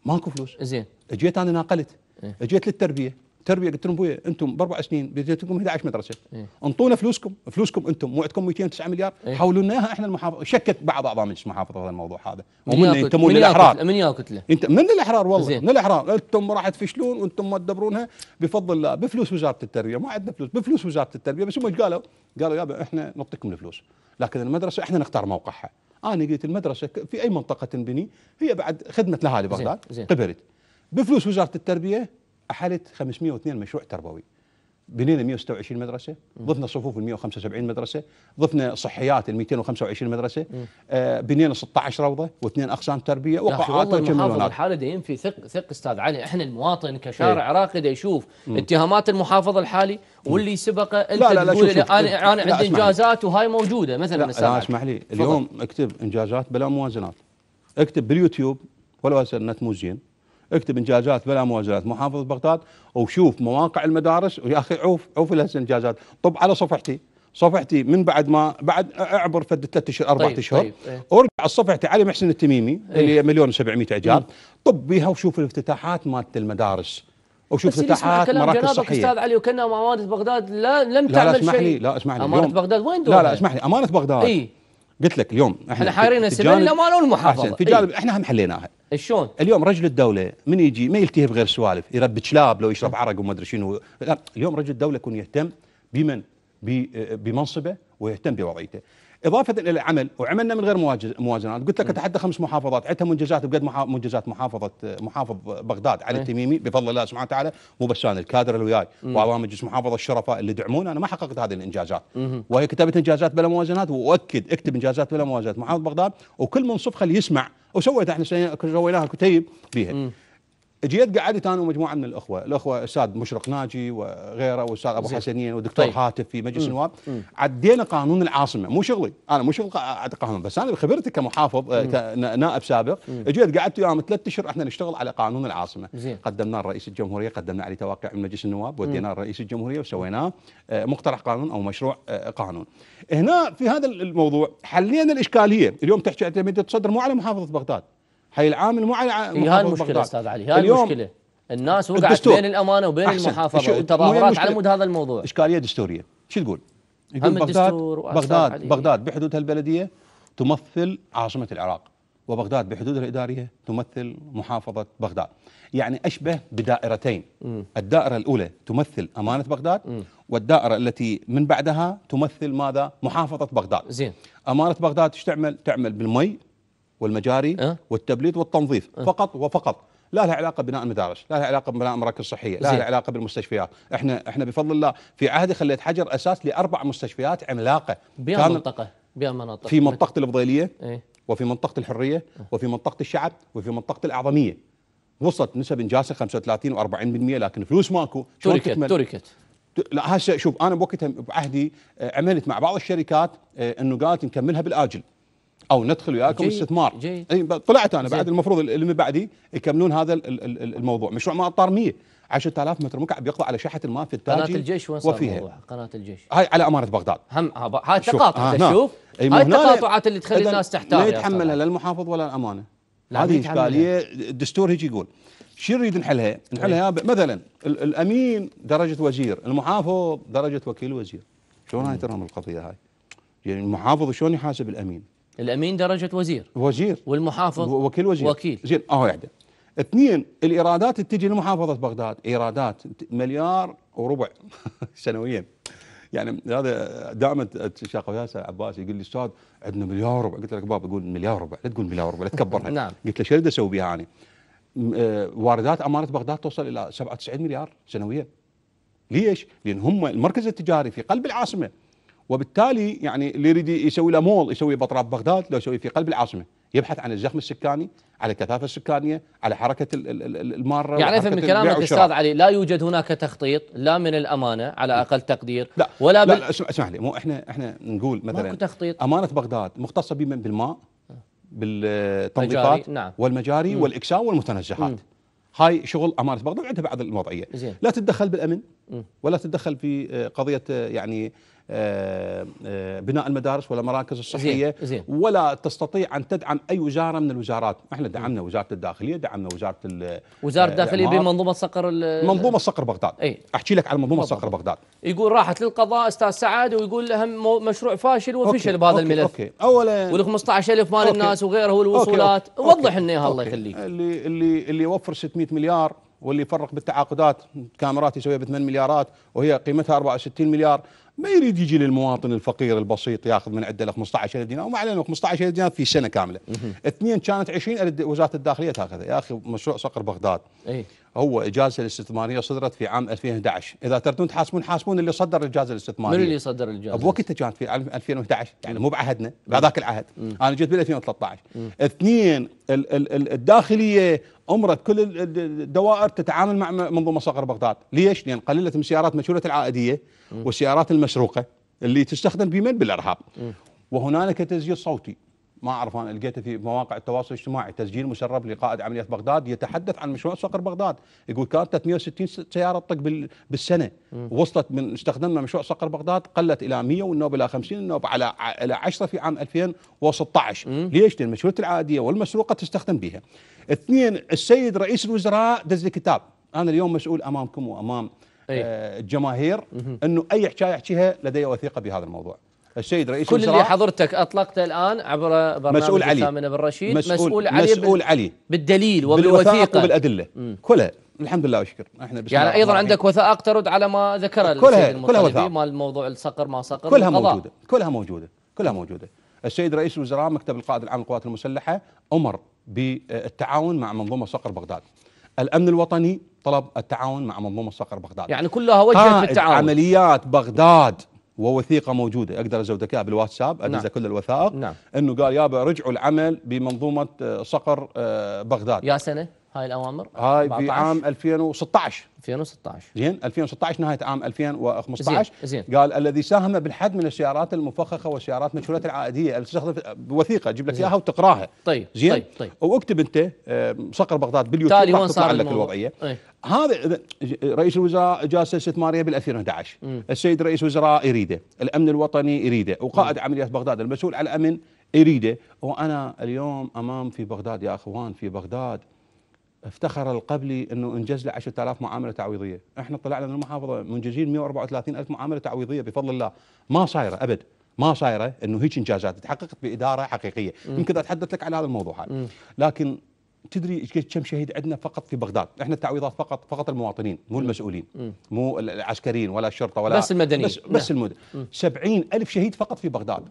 ماكو فلوس زين اجيت انا ناقلت إيه. اجيت للتربيه تربيه قلت لهم بويا انتم باربع سنين بديتكم لكم 11 مدرسه إيه. انطونا فلوسكم فلوسكم انتم وعدكم 209 مليار إيه. حولوا لنا اياها احنا المحافظه شكت بعض اعضاء مجلس المحافظه هذا الموضوع هذا ومن ينتمون للاحرار من ياكتله انت من الاحرار والله زين. من الاحرار انتم راح تفشلون وانتم ما تدبرونها بفضل الله بفلوس وزاره التربيه ما عندنا فلوس بفلوس وزاره التربيه بس هم ايش قالوا؟ قالوا يابا احنا نعطيكم الفلوس لكن المدرسه احنا نختار موقعها انا قلت المدرسه في اي منطقه تنبني هي بعد خدمه لاهالي بغداد قبلت بفلوس وزاره التربيه احالت 502 مشروع تربوي بنينا 126 مدرسه ضفنا صفوف ال 175 مدرسه ضفنا صحيات ال 225 مدرسه آه بنينا 16 روضه واثنين اقسام تربيه وقاعات المحافظ الحالي دا ينفي ثق ثق استاذ علي احنا المواطن كشارع عراقي إيه. دا يشوف مم. اتهامات المحافظ الحالي واللي سبقه انت لا لا لا شوف انا انا عندي انجازات وهاي موجوده مثلا لا, لا اسمح لي اليوم اكتب انجازات بلا موازنات اكتب باليوتيوب ولو النت مو زين اكتب انجازات بلا مواجهات محافظه بغداد وشوف مواقع المدارس ويا اخي عوف عوف الانجازات طب على صفحتي صفحتي من بعد ما بعد اعبر فد ثلاث اشهر اربع طيب اشهر طيب إيه. ارجع صفحتي علي محسن التميمي ايه اللي مليون و700 اعجاب إيه. طب بيها وشوف الافتتاحات مالت المدارس وشوف افتتاحات مراكز صحيه استاذ علي وكانها امانه بغداد لا لم لا تعمل لا اسمح لي لا اسمح لي امانه بغداد وين دورها؟ لا لا اسمح لي امانه بغداد اي قلت لك اليوم احنا, احنا حارين سلم الامانه والمحافظه في جانب احنا هم حليناها شلون؟ اليوم رجل الدوله من يجي ما يلتهي بغير سوالف يربي كلاب لو يشرب عرق وما ادري شنو لا اليوم رجل الدوله يكون يهتم بمن بمنصبه ويهتم بوضعيته اضافه الى العمل وعملنا من غير موازنات قلت لك اتحدى خمس محافظات عندها منجزات بقد منجزات محافظه محافظ بغداد علي التميمي بفضل الله سبحانه وتعالى مو بس انا الكادر اللي وياي مجلس محافظه الشرفاء اللي دعمونا انا ما حققت هذه الانجازات وهي كتبت انجازات بلا موازنات واكد اكتب انجازات بلا موازنات محافظ بغداد وكل منصف خليه يسمع وسويت احنا سويناها كتيب بها جيت قعدت انا ومجموعه من الاخوه، الاخوه الاستاذ مشرق ناجي وغيره والاستاذ ابو حسنين والدكتور طيب. هاتف في مجلس النواب، عدينا قانون العاصمه، مو شغلي، انا مو شغل قانون بس انا بخبرتي كمحافظ آه، مم. كنائب سابق، مم. جيت قعدت وياهم ثلاث اشهر احنا نشتغل على قانون العاصمه، زين. قدمناه لرئيس الجمهوريه، قدمنا عليه توقيع من مجلس النواب، وديناه لرئيس الجمهوريه وسويناه آه، مقترح قانون او مشروع آه، قانون. هنا في هذا الموضوع حلينا الاشكاليه، اليوم تحكي انت تصدر مو على محافظه بغداد، هي العامل مو على هي إيه، المشكله استاذ علي هاي المشكله الناس وقعت الدستور. بين الامانه وبين أحسن. المحافظه والتظاهرات على مود هذا الموضوع اشكاليه دستوريه شو تقول؟ يقول بغداد بغداد علي. بغداد بحدودها البلديه تمثل عاصمه العراق وبغداد بحدودها الاداريه تمثل محافظه بغداد يعني اشبه بدائرتين م. الدائره الاولى تمثل امانه بغداد م. والدائره التي من بعدها تمثل ماذا محافظه بغداد زين امانه بغداد ايش تعمل تعمل بالمي والمجاري أه؟ والتبليد والتنظيف أه؟ فقط وفقط لا لها علاقه ببناء المدارس، لا لها علاقه ببناء مراكز صحيه، لا لها علاقه بالمستشفيات، احنا احنا بفضل الله في عهدي خليت حجر اساس لاربع مستشفيات عملاقه بها منطقه بها مناطق في منطقه الفضيليه ايه؟ وفي منطقه الحريه أه. وفي منطقه الشعب وفي منطقه الاعظميه وصلت نسب انجازها 35 و40% لكن فلوس ماكو تركت تركت لا هسه شوف انا بوقتها بعهدي آه، عملت مع بعض الشركات آه، انه قالت نكملها بالاجل او ندخل وياكم استثمار اي طلعت انا بعد المفروض اللي من بعدي يكملون هذا الموضوع مشروع ماء الطارميه 10000 متر مكعب يقضى على شحه الماء في التاجي قناه الجيش وين وفيها قناه الجيش هاي على اماره بغداد هم هاي التقاطع آه، تشوف نعم. هاي التقاطعات اللي تخلي الناس تحتاج لا يتحملها لا المحافظ ولا الامانه هذه اشكاليه الدستور هيك يقول شو نريد نحلها؟ نحلها إيه. مثلا الامين درجه وزير، المحافظ درجه وكيل وزير. شلون هاي ترى القضيه هاي؟ يعني المحافظ شلون يحاسب الامين؟ الامين درجه وزير وزير والمحافظ وكيل وزير وكيل زين اهو يعدل يعني. اثنين الايرادات تجي لمحافظه بغداد ايرادات مليار وربع سنويا يعني هذا دائما الشيخ ياسر عباس يقول لي استاذ عندنا مليار وربع قلت لك بابا قول مليار وربع لا تقول مليار وربع لا تكبرها نعم قلت له شو اريد اسوي بها انا؟ آه، واردات امانه بغداد توصل الى 97 مليار سنويا ليش؟ لان هم المركز التجاري في قلب العاصمه وبالتالي يعني اللي يريد يسوي له مول يسوي بطراف بغداد لو يسوي في قلب العاصمه يبحث عن الزخم السكاني على الكثافه السكانيه على حركه الماره يعني افهم من كلامك استاذ علي لا يوجد هناك تخطيط لا من الامانه على اقل تقدير لا ولا لا, بال... لا اسمح لي مو احنا احنا نقول مثلا ماكو تخطيط امانه بغداد مختصه بمن بالماء آه. بالتنظيفات نعم. والمجاري والاكساء والمتنزهات هاي شغل امانه بغداد عندها بعض الوضعيه زين. لا تتدخل بالامن ولا تتدخل في آه، قضيه آه، يعني آه، آه، بناء المدارس ولا مراكز الصحيه زين. زين. ولا تستطيع ان تدعم اي وزاره من الوزارات، احنا دعمنا وزاره الداخليه، دعمنا وزاره وزاره آه، الداخليه بمنظومه صقر منظومه صقر بغداد ايه؟ احكي لك على منظومه صقر بغداد يقول راحت للقضاء استاذ سعد ويقول لهم مشروع فاشل وفشل بهذا أوكي. الملف اوكي اولا وال 15000 مال الناس وغيره والوصولات أوكي. أوكي. وضح لنا الله يخليك اللي اللي اللي يوفر 600 مليار واللي يفرق بالتعاقدات كاميرات يسويها ب 8 مليارات وهي قيمتها 64 مليار ما يريد يجي للمواطن الفقير البسيط ياخذ من عنده 15000 دينار وما علينا 15000 دينار في سنه كامله اثنين كانت 20 وزاره الداخليه تاخذها يا اخي مشروع صقر بغداد اي هو اجازه الاستثمارية صدرت في عام 2011 إذا تردون تحاسبون حاسبون اللي صدر الإجازة الاستثمارية من اللي صدر الإجازة بوقتها كانت في 2011 يعني مو بعهدنا بهذاك العهد مم. أنا جيت بال 2013 مم. اثنين ال ال ال الداخلية أمرت كل الدوائر تتعامل مع منظومة صقر بغداد ليش؟ لأن قللت من سيارات مشهورة العائدية والسيارات المسروقة اللي تستخدم بمن بالإرهاب وهنالك تسجيل صوتي ما اعرف انا لقيته في مواقع التواصل الاجتماعي تسجيل مسرب لقائد عمليات بغداد يتحدث عن مشروع صقر بغداد يقول كانت 360 سياره تطق بالسنه وصلت من استخدمنا مشروع صقر بغداد قلت الى 100 والنوب الى 50 والنوب على الى 10 في عام 2016 ليش؟ لان المشروعات العاديه والمسروقه تستخدم بها. اثنين السيد رئيس الوزراء دز كتاب انا اليوم مسؤول امامكم وامام أي. آه، الجماهير انه اي حكايه احكيها لدي وثيقه بهذا الموضوع. السيد رئيس كل اللي حضرتك اطلقته الان عبر برنامج مسؤول علي بن رشيد مسؤول, مسؤول علي مسؤول علي بالدليل وبالوثيقه وبالادله كلها الحمد لله وشكر احنا يعني ايضا عندك وثائق ترد على ما ذكر كلها كلها وثائق مال موضوع الصقر ما صقر كلها موجوده كلها موجوده كلها موجوده السيد رئيس الوزراء مكتب القائد العام للقوات المسلحه امر بالتعاون مع منظومه صقر بغداد الامن الوطني طلب التعاون مع منظومه صقر بغداد يعني كلها وجهت بالتعاون عمليات بغداد ووثيقه موجوده اقدر ازودك اياها بالواتساب اجهز نعم. كل الوثائق نعم. انه قال يابا رجعوا العمل بمنظومه آه، صقر آه، بغداد يا سنه هاي الاوامر هاي في عام 2016 2016 زين 2016 نهايه عام 2015 زين. زين. قال الذي ساهم بالحد من السيارات المفخخه والسيارات مشهوره العائديه اللي تستخدم بوثيقه اجيب لك اياها وتقراها طيب زين طيب, طيب. واكتب انت آه، صقر بغداد باليوتيوب تالي وين صار لك الوضعيه ايه؟ هذا رئيس الوزراء جالسه استثماريه بال 2011 السيد رئيس وزراء يريده الامن الوطني يريده وقائد عمليات بغداد المسؤول على الامن يريده وانا اليوم امام في بغداد يا اخوان في بغداد افتخر القبلي انه انجز له 10000 معامله تعويضيه، احنا طلعنا من المحافظه منجزين 134000 معامله تعويضيه بفضل الله، ما صايره ابد، ما صايره انه هيك انجازات تحققت باداره حقيقيه، يمكن اتحدث لك على هذا الموضوع هذا، لكن تدري كم شهيد عندنا فقط في بغداد، احنا التعويضات فقط فقط المواطنين مو المسؤولين مو العسكريين ولا الشرطه ولا بس المدنيين بس, بس المدن 70000 شهيد فقط في بغداد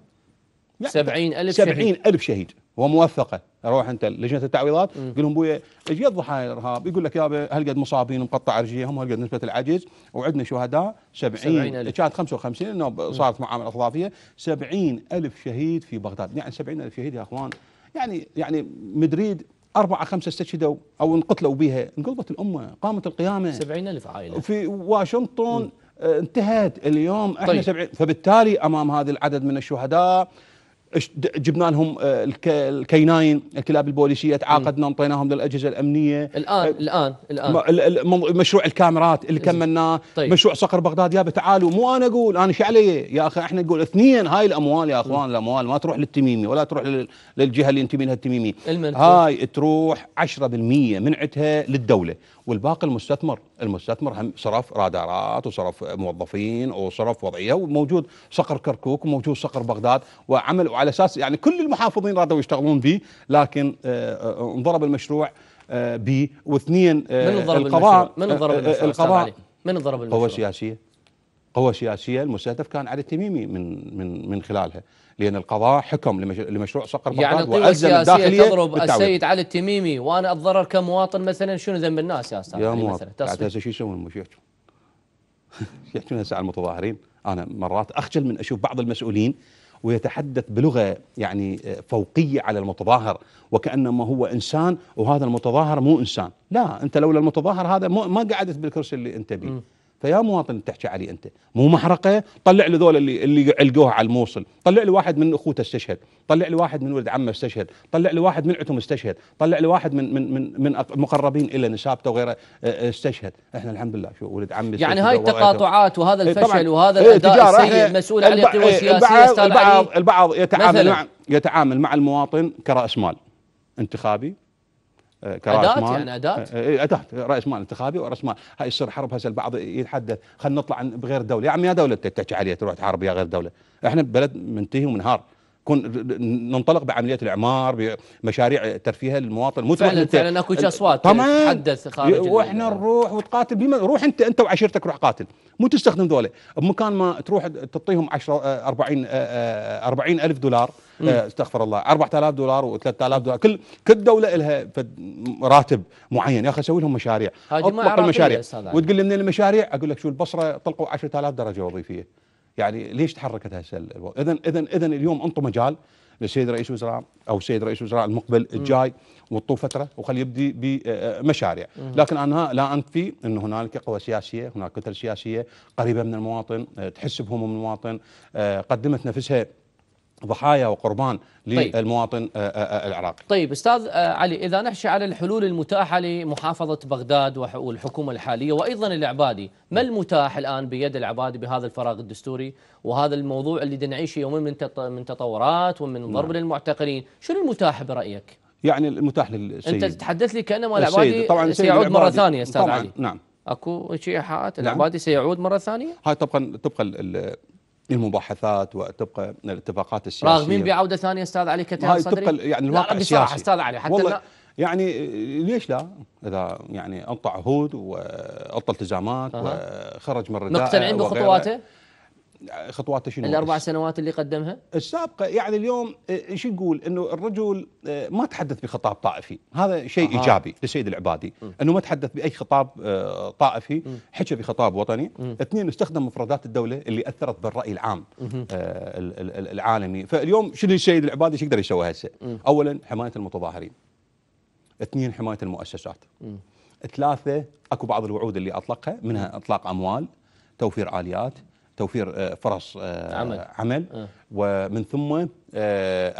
70 ألف 70 شهيد. ألف شهيد وموثقه روح انت لجنه التعويضات قول لهم بويا ايش قد ضحايا الارهاب يقول لك يابا هالقد مصابين مقطع رجليهم هالقد نسبه العجز وعندنا شهداء 70 كانت 55 انه صارت معامله اضافيه 70 الف شهيد في بغداد يعني 70 الف شهيد يا اخوان يعني يعني مدريد أربعة خمسة استشهدوا أو انقتلوا بها انقلبت الأمة قامت القيامة سبعين ألف عائلة في واشنطن م. آه، انتهت اليوم احنا طيب. سبعين فبالتالي امام هذا العدد من الشهداء جبنا لهم آه، الكيناين الكلاب البوليسيه تعاقدنا انطيناهم للاجهزه الامنيه الان آه، الان الان مشروع الكاميرات اللي كملناه طيب. مشروع صقر بغداد يابا تعالوا مو انا اقول انا شو علي يا اخي احنا نقول اثنين هاي الاموال يا اخوان م. الاموال ما تروح للتميمي ولا تروح للجهه اللي ينتمي لها التميمي هاي تروح 10% من عندها للدوله والباقي المستثمر المستثمر هم صرف رادارات وصرف موظفين وصرف وضعيه وموجود صقر كركوك وموجود صقر بغداد وعمل وعلى اساس يعني كل المحافظين رادوا يشتغلون به لكن آه، آه، انضرب المشروع آه، ب واثنين من ضرب القضاء من ضرب القضاء من ضرب المشروع قوه سياسيه قوى سياسية المستهدف كان علي التميمي من من من خلالها لأن القضاء حكم لمشروع صقر بغداد يعني القوى السياسيه تضرب السيد علي التميمي وأنا أتضرر كمواطن مثلا شنو ذنب الناس يا أستاذ يا مواطن هسه شو يسوون يحكون يحكون هسه على المتظاهرين أنا مرات أخجل من أشوف بعض المسؤولين ويتحدث بلغة يعني فوقية على المتظاهر وكأنما هو إنسان وهذا المتظاهر مو إنسان لا أنت لولا المتظاهر هذا ما قعدت بالكرسي اللي أنت بيه فيا مواطن تحكي علي انت مو محرقه طلع لي ذول اللي اللي علقوها على الموصل طلع لي واحد من اخوته استشهد طلع لي واحد من ولد عمه استشهد طلع لي واحد من عتم استشهد طلع لي واحد من من من, من مقربين الى نسابته وغيره استشهد احنا الحمد لله شو ولد عمي يعني استشهد يعني هاي التقاطعات وهذا إيه، الفشل وهذا إيه، الاداء السيء المسؤول عن القوى السياسيه البعض البعض يتعامل مع يتعامل مع المواطن كراس مال انتخابي آه، أداة مال. يعني أداة آه، إيه، أداة رأس مال انتخابي ورأس مال هاي يصير حرب هسه البعض يتحدث خلينا نطلع بغير دولة يا عمي يا دولة تتحكي عليها تروح تحارب يا غير دولة احنا بلد منتهي ومنهار كن ننطلق بعمليه الاعمار بمشاريع ترفيه للمواطن مو فعلا فعلا اكو اصوات تتحدث تحدث خارج واحنا نروح وتقاتل بما روح انت انت وعشيرتك روح قاتل مو تستخدم ذولا بمكان ما تروح تعطيهم 10 40 40 الف دولار استغفر الله 4000 دولار و3000 دولار كل كل دوله لها راتب معين يا اخي اسوي لهم مشاريع اطلق المشاريع وتقول لي من المشاريع اقول لك شو البصره طلقوا 10000 درجه وظيفيه يعني ليش تحركت هسه اذا اذا اذا اليوم انطوا مجال للسيد رئيس الوزراء او السيد رئيس الوزراء المقبل الجاي وطوا فتره وخليه يبدي بمشاريع آه، آه، لكن انا لا انفي ان هنالك قوى سياسيه هناك كتل سياسيه قريبه من المواطن آه، تحس بهموم المواطن قدمت نفسها ضحايا وقربان طيب. للمواطن طيب. العراقي طيب استاذ علي اذا نحشي على الحلول المتاحه لمحافظه بغداد والحكومه الحاليه وايضا العبادي، ما نعم. المتاح الان بيد العبادي بهذا الفراغ الدستوري وهذا الموضوع اللي نعيشه يوميا من من تطورات ومن ضرب نعم. للمعتقلين، شنو المتاح برايك؟ يعني المتاح للسيد انت تتحدث لي كانما العبادي طبعا سيعود مره ثانيه استاذ طبعاً علي نعم اكو شيء ايحاءات العبادي نعم. سيعود مره ثانيه؟ هاي طبقا طبقا للمباحثات وتبقى الاتفاقات السياسيه راغبين بعوده ثانيه استاذ علي كتان صدري تبقى يعني الواقع لا السياسي استاذ علي حتى والله يعني ليش لا؟ اذا يعني انطى عهود وانطى التزامات أه. وخرج من الرداء مقتنعين بخطواته؟ خطواته شنو؟ الاربع سنوات اللي قدمها السابقه يعني اليوم ايش آه، نقول انه الرجل آه، ما تحدث بخطاب طائفي هذا شيء آه. ايجابي للسيد العبادي م. انه ما تحدث باي خطاب آه، طائفي حكى بخطاب وطني م. اثنين استخدم مفردات الدوله اللي اثرت بالراي العام م. العالمي فاليوم شنو السيد العبادي ايش يقدر يسوي هسه اولا حمايه المتظاهرين اثنين حمايه المؤسسات م. ثلاثه اكو بعض الوعود اللي اطلقها منها اطلاق اموال توفير اليات توفير آه، فرص آه، عمل, عمل آه. ومن ثم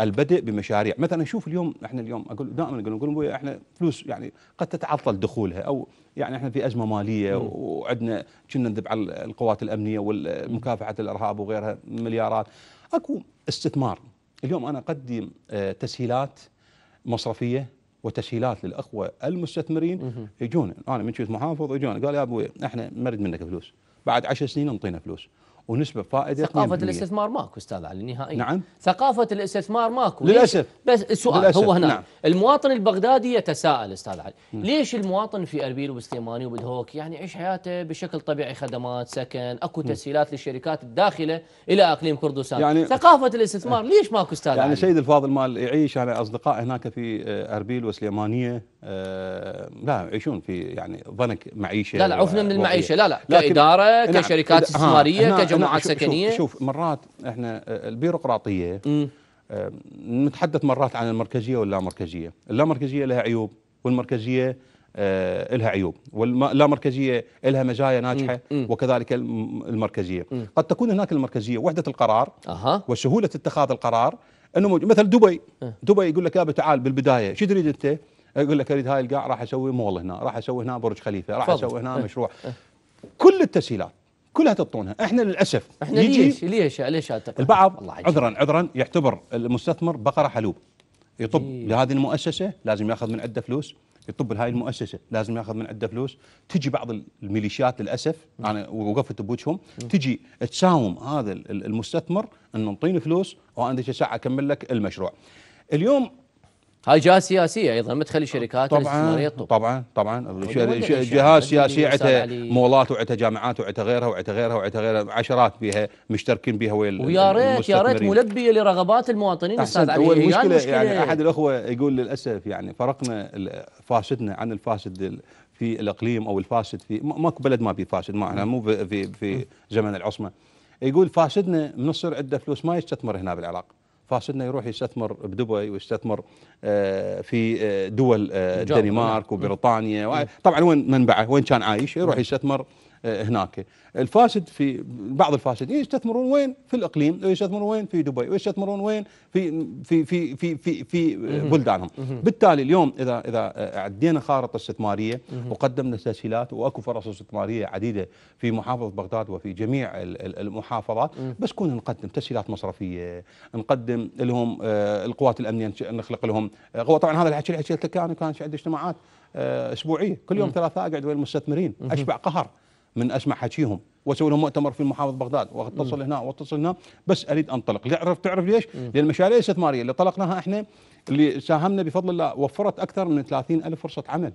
البدء بمشاريع مثلا شوف اليوم احنا اليوم اقول دائما اقول نقول ابوي احنا فلوس يعني قد تتعطل دخولها او يعني احنا في ازمه ماليه وعندنا كنا ندب على القوات الامنيه ومكافحه الارهاب وغيرها مليارات اكو استثمار اليوم انا اقدم تسهيلات مصرفيه وتسهيلات للاخوه المستثمرين يجون انا من كنت محافظ يجون قال يا ابوي احنا نرد منك فلوس بعد عشر سنين انطينا فلوس ونسبه فائده ثقافه 2%. الاستثمار ماكو استاذ علي نهائيا نعم ثقافه الاستثمار ماكو للاسف بس السؤال للأسف. هو هنا نعم. المواطن البغدادي يتساءل استاذ علي م. ليش المواطن في اربيل وبسليماني وبدهوك يعني يعيش حياته بشكل طبيعي خدمات سكن اكو تسهيلات للشركات الداخله الى اقليم كردستان يعني ثقافه الاستثمار ليش ماكو استاذ يعني علي؟ سيد الفاضل مال يعيش على يعني اصدقاء هناك في آه، اربيل وسليمانيه آه لا يعيشون في يعني ضنك معيشه لا لا عفنا من المعيشه لا لا كاداره نعم، كشركات استثماريه كجمعيه مجتمعات سكنيه شوف, يعني. شوف مرات احنا آه، البيروقراطيه آه، نتحدث مرات عن المركزيه واللامركزيه، اللامركزيه لها عيوب والمركزيه آه لها عيوب واللامركزيه لها مزايا ناجحه مم. وكذلك المركزيه مم. قد تكون هناك المركزيه وحده القرار أه. وسهوله اتخاذ القرار انه موجود. مثل دبي أه. دبي يقول لك يا تعال بالبدايه شو تريد انت يقول لك اريد هاي القاع راح اسوي مول هنا راح اسوي هنا برج خليفه راح اسوي هنا أه. مشروع أه. كل التسهيلات كلها تبطونها احنا للاسف احنا ليش ليش ليش البعض الله عذرا عذرا يعتبر المستثمر بقره حلوب يطب إيه. لهذه المؤسسه لازم ياخذ من عده فلوس يطب لهاي المؤسسه لازم ياخذ من عده فلوس تجي بعض الميليشيات للاسف م. انا وقفت بوجههم تجي تساوم هذا المستثمر انه انطيني فلوس وانا ساعه اكمل لك المشروع اليوم هاي جهه سياسيه ايضا ما تخلي شركات طبعا طبعا طبعا جهات سياسيه عندها مولات وعندها جامعات وعندها غيرها وعندها غيرها وعندها غيرها عشرات بها مشتركين بها ويا ريت يا ريت ملبيه لرغبات المواطنين استاذ علي المشكله يعني, يعني إيه؟ احد الاخوه يقول للاسف يعني فرقنا فاسدنا عن الفاسد في الاقليم او الفاسد في ماكو بلد ما بيه فاسد ما احنا مو في في زمن العصمه يقول فاسدنا من الصير عنده فلوس ما يستثمر هنا بالعراق انه يروح يستثمر بدبي ويستثمر آه، في آه، دول آه، الدنمارك نعم. وبريطانيا نعم. طبعا وين منبعه وين كان عايش يروح نعم. يستثمر هناك الفاسد في بعض الفاسدين يستثمرون وين في الاقليم ويستثمرون وين في دبي ويستثمرون وين في في في في في, في بلدانهم بالتالي اليوم اذا اذا عدينا خارطه استثماريه وقدمنا تسهيلات واكو فرص استثماريه عديده في محافظه بغداد وفي جميع المحافظات بس كنا نقدم تسهيلات مصرفيه نقدم لهم آه، القوات الامنيه نخلق لهم هو آه، طبعا هذا الحكي اللي كان كان عندي اجتماعات آه، اسبوعيه كل يوم ثلاثاء اقعد ويا المستثمرين اشبع قهر من اسمع حكيهم واسوي لهم مؤتمر في محافظه بغداد واتصل هنا واتصل هنا بس اريد انطلق لأعرف تعرف ليش؟ مم. لان المشاريع الاستثماريه اللي طلقناها احنا اللي ساهمنا بفضل الله وفرت اكثر من 30 الف فرصه عمل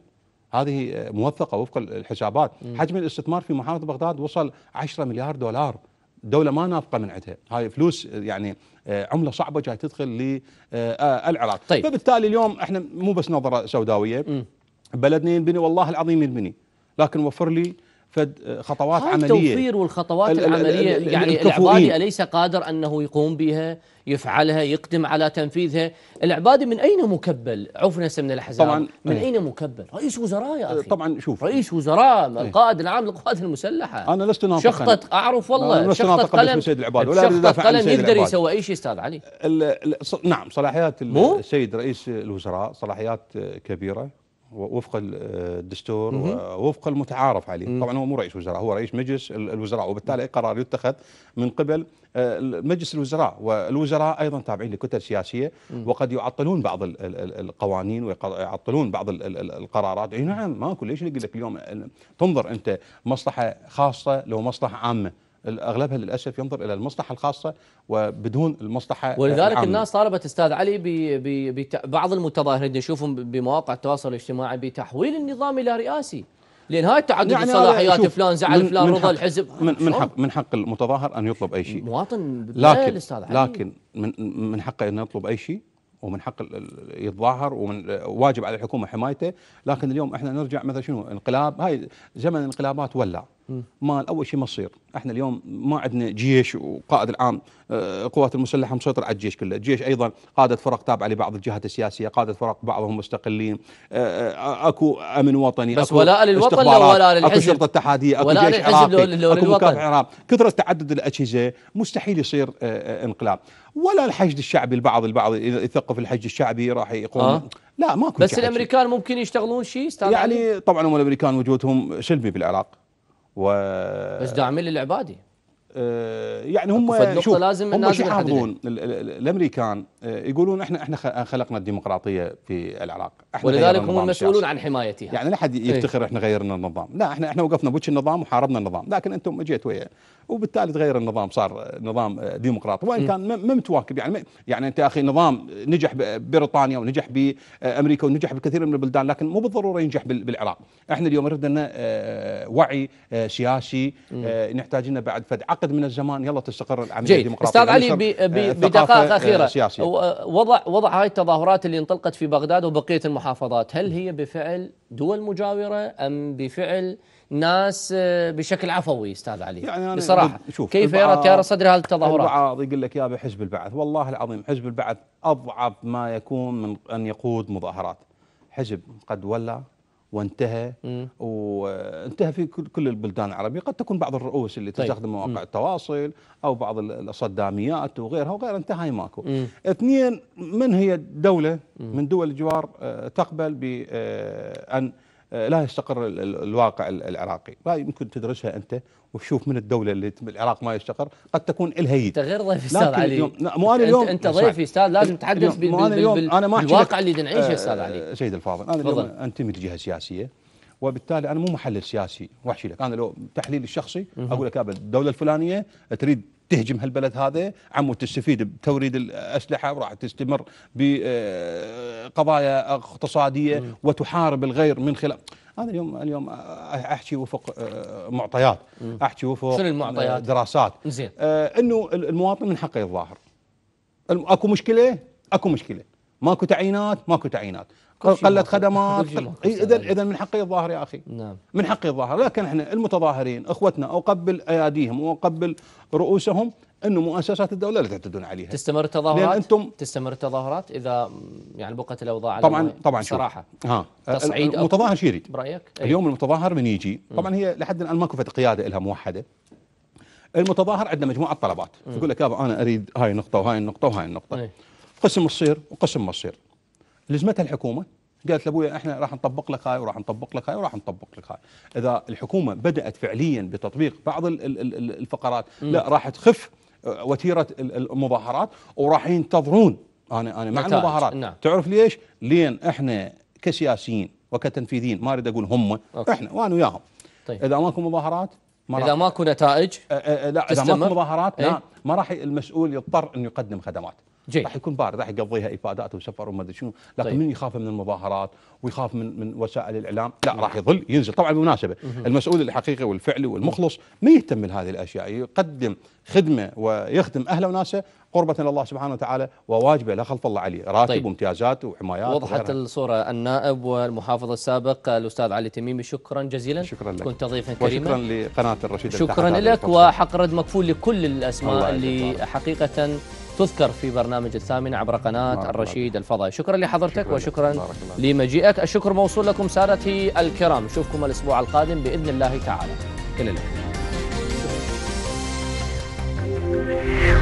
هذه آه، موثقه وفق الحسابات مم. حجم الاستثمار في محافظه بغداد وصل 10 مليار دولار دوله ما نافقه من عندها هاي فلوس آه، يعني آه، عمله صعبه جاي تدخل للعراق طيب. فبالتالي اليوم احنا مو بس نظره سوداويه بلدنا ينبني والله العظيم ينبني لكن وفر لي فد خطوات عمليه يعني التوفير والخطوات العمليه يعني العبادي اليس قادر انه يقوم بها يفعلها يقدم على تنفيذها العبادي من اين مكبل عفنا من الاحزاب طبعا من إيه. اين مكبل رئيس وزراء يا إيه، اخي طبعا شوف رئيس وزراء إيه. القائد العام للقوات المسلحه انا لست ناطقا شخطه اعرف والله شخطه قلم سيد العبادي ولا شخطه قلم يقدر يسوي اي شيء استاذ علي نعم صلاحيات السيد رئيس الوزراء صلاحيات كبيره وفق آه، الدستور ووفق المتعارف عليه طبعا هو مو رئيس وزراء هو رئيس مجلس الوزراء وبالتالي قرار يتخذ من قبل آه، مجلس الوزراء والوزراء ايضا تابعين لكتل سياسيه وقد يعطلون بعض القوانين ويعطلون بعض القرارات اي نعم ماكو ليش يقول لك اليوم تنظر انت مصلحه خاصه لو مصلحه عامه اغلبها للاسف ينظر الى المصلحه الخاصه وبدون المصلحه ولذلك العامة. الناس طالبت استاذ علي ببعض المتظاهرين نشوفهم بمواقع التواصل الاجتماعي بتحويل النظام الى رئاسي لان هاي التعدد يعني الصلاحيات فلان زعل من فلان رضا الحزب من, من حق من حق المتظاهر ان يطلب اي شيء مواطن لكن علي لكن من من حقه ان يطلب اي شيء ومن حق يتظاهر ومن واجب على الحكومه حمايته لكن اليوم احنا نرجع مثلا شنو انقلاب هاي زمن انقلابات ولع مال اول شيء مصير احنا اليوم ما عندنا جيش وقائد العام آه، القوات المسلحه مسيطر على الجيش كله الجيش ايضا قاده فرق تابعه لبعض الجهات السياسيه قاده فرق بعضهم مستقلين آه، آه، اكو امن وطني بس ولاء للوطن ولا ولاء للحزب اكو شرطه اتحاديه اكو جيش عراقي اكو مكافح عراق كثره تعدد الاجهزه مستحيل يصير انقلاب ولا الحشد الشعبي البعض البعض يثقف الحشد الشعبي راح يقوم آه. لا ماكو بس الامريكان ممكن يشتغلون شيء يعني طبعا هم الامريكان وجودهم سلبي بالعراق و بس داعمين للعبادي آه، يعني هم شوف لازم هم شو يحافظون الامريكان آه، يقولون احنا احنا خلقنا الديمقراطيه في العراق احنا ولذلك هم المسؤولون عن حمايتها يعني لا حد إيه. يفتخر احنا غيرنا النظام لا احنا احنا وقفنا بوجه النظام وحاربنا النظام لكن انتم اجيت ويا وبالتالي تغير النظام صار نظام آه، ديمقراطي وان كان ما متواكب يعني يعني انت اخي نظام نجح ببريطانيا ونجح بامريكا ونجح بكثير من البلدان لكن مو بالضروره ينجح بالعراق احنا اليوم لنا آه، وعي سياسي نحتاج لنا بعد فد عقد من الزمان يلا تستقر العمليه الديمقراطيه استاذ علي يعني بدقائق اخيره وضع وضع هاي التظاهرات اللي انطلقت في بغداد وبقيه المحافظات، هل هي بفعل دول مجاوره ام بفعل ناس آه، بشكل عفوي استاذ علي؟ يعني أنا بصراحه شوف كيف يرى تيار صدر هذه التظاهرات البعض يقول لك يا حزب البعث، والله العظيم حزب البعث اضعف ما يكون من ان يقود مظاهرات. حزب قد ولى وانتهى وانتهى في كل البلدان العربية قد تكون بعض الرؤوس اللي طيب. تستخدم مواقع التواصل أو بعض الصداميات وغيرها وغيرها انتهى ماكو مم. اثنين من هي دولة مم. من دول الجوار آه، تقبل بأن آه، آه، لا يستقر الواقع العراقي لا يمكن تدرسها أنت وتشوف من الدولة اللي العراق ما يستقر قد تكون لها أنت غير ضيف أستاذ علي اليوم مو أنا اليوم أنت ضيف أستاذ لازم تتحدث بال بال بالواقع اللي نعيشه أستاذ آه، علي سيد الفاضل أنا اليوم أنتمي لجهة سياسية وبالتالي انا مو محلل سياسي وحشي لك انا لو تحليلي الشخصي اقول لك الدوله الفلانيه تريد تهجم هالبلد هذا عم تستفيد بتوريد الاسلحه وراح تستمر بقضايا آه، اقتصاديه وتحارب الغير من خلال هذا اليوم اليوم احكي وفق آه، معطيات احكي وفق شنو المعطيات؟ آه، دراسات زين آه انه المواطن من حقه الظاهر اكو مشكله اكو مشكله ماكو تعيينات ماكو تعيينات قلت خدمات اذا إيه، اذا من حقي الظاهر يا اخي نعم من حقي الظاهر لكن احنا المتظاهرين اخوتنا اقبل اياديهم واقبل رؤوسهم انه مؤسسات الدوله لا تعتدون عليها تستمر التظاهرات انتم تستمر التظاهرات اذا يعني بقت الاوضاع طبعا طبعا صراحه ها تصعيد المتظاهر شو يريد برايك أيه؟ اليوم المتظاهر من يجي طبعا هي لحد الان ماكو قياده لها موحده المتظاهر عندنا مجموعه طلبات يقول لك يابا انا اريد هاي النقطه وهاي النقطه وهاي النقطه أيه؟ قسم الصير وقسم مصير لزمتها الحكومه قالت لابويا احنا راح نطبق لك هاي وراح نطبق لك هاي وراح نطبق لك هاي اذا الحكومه بدات فعليا بتطبيق بعض الفقرات لا راح تخف آه، وتيره المظاهرات وراح ينتظرون انا انا مع نعم. نعم. المظاهرات نعم. تعرف ليش لين احنا كسياسيين وكتنفيذيين ما اريد اقول هم أوكي. احنا وانا وياهم طيب. اذا ماكو مظاهرات ما اذا ماكو نتائج أه أه, آه، لا اذا ماكو مظاهرات إيه. ما راح المسؤول يضطر انه يقدم خدمات راح يكون بارد راح يقضيها افادات وسفر وما ادري شنو لكن طيب. من يخاف من المظاهرات ويخاف من من وسائل الاعلام لا راح يظل ينزل طبعا بالمناسبه المسؤول الحقيقي والفعلي والمخلص ما يهتم من هذه الاشياء يقدم خدمه ويخدم اهله وناسه قربة إلى الله سبحانه وتعالى وواجبه لا خلف الله عليه راتب طيب. وامتيازات وحمايات وضحت وغيرها. الصورة النائب والمحافظ السابق الأستاذ علي تميمي شكرا جزيلا شكرا لك كنت ضيفا كريما وشكرا لقناة الرشيد شكرا لك وحق رد مكفول لكل الأسماء اللي حقيقة تذكر في برنامج الثامن عبر قناة نعم، الرشيد نعم. الفضائي شكرا لحضرتك شكرا وشكرا لمجيئك الشكر موصول لكم سادتي الكرام نشوفكم الأسبوع القادم بإذن الله تعالى إلى اللقاء Yeah.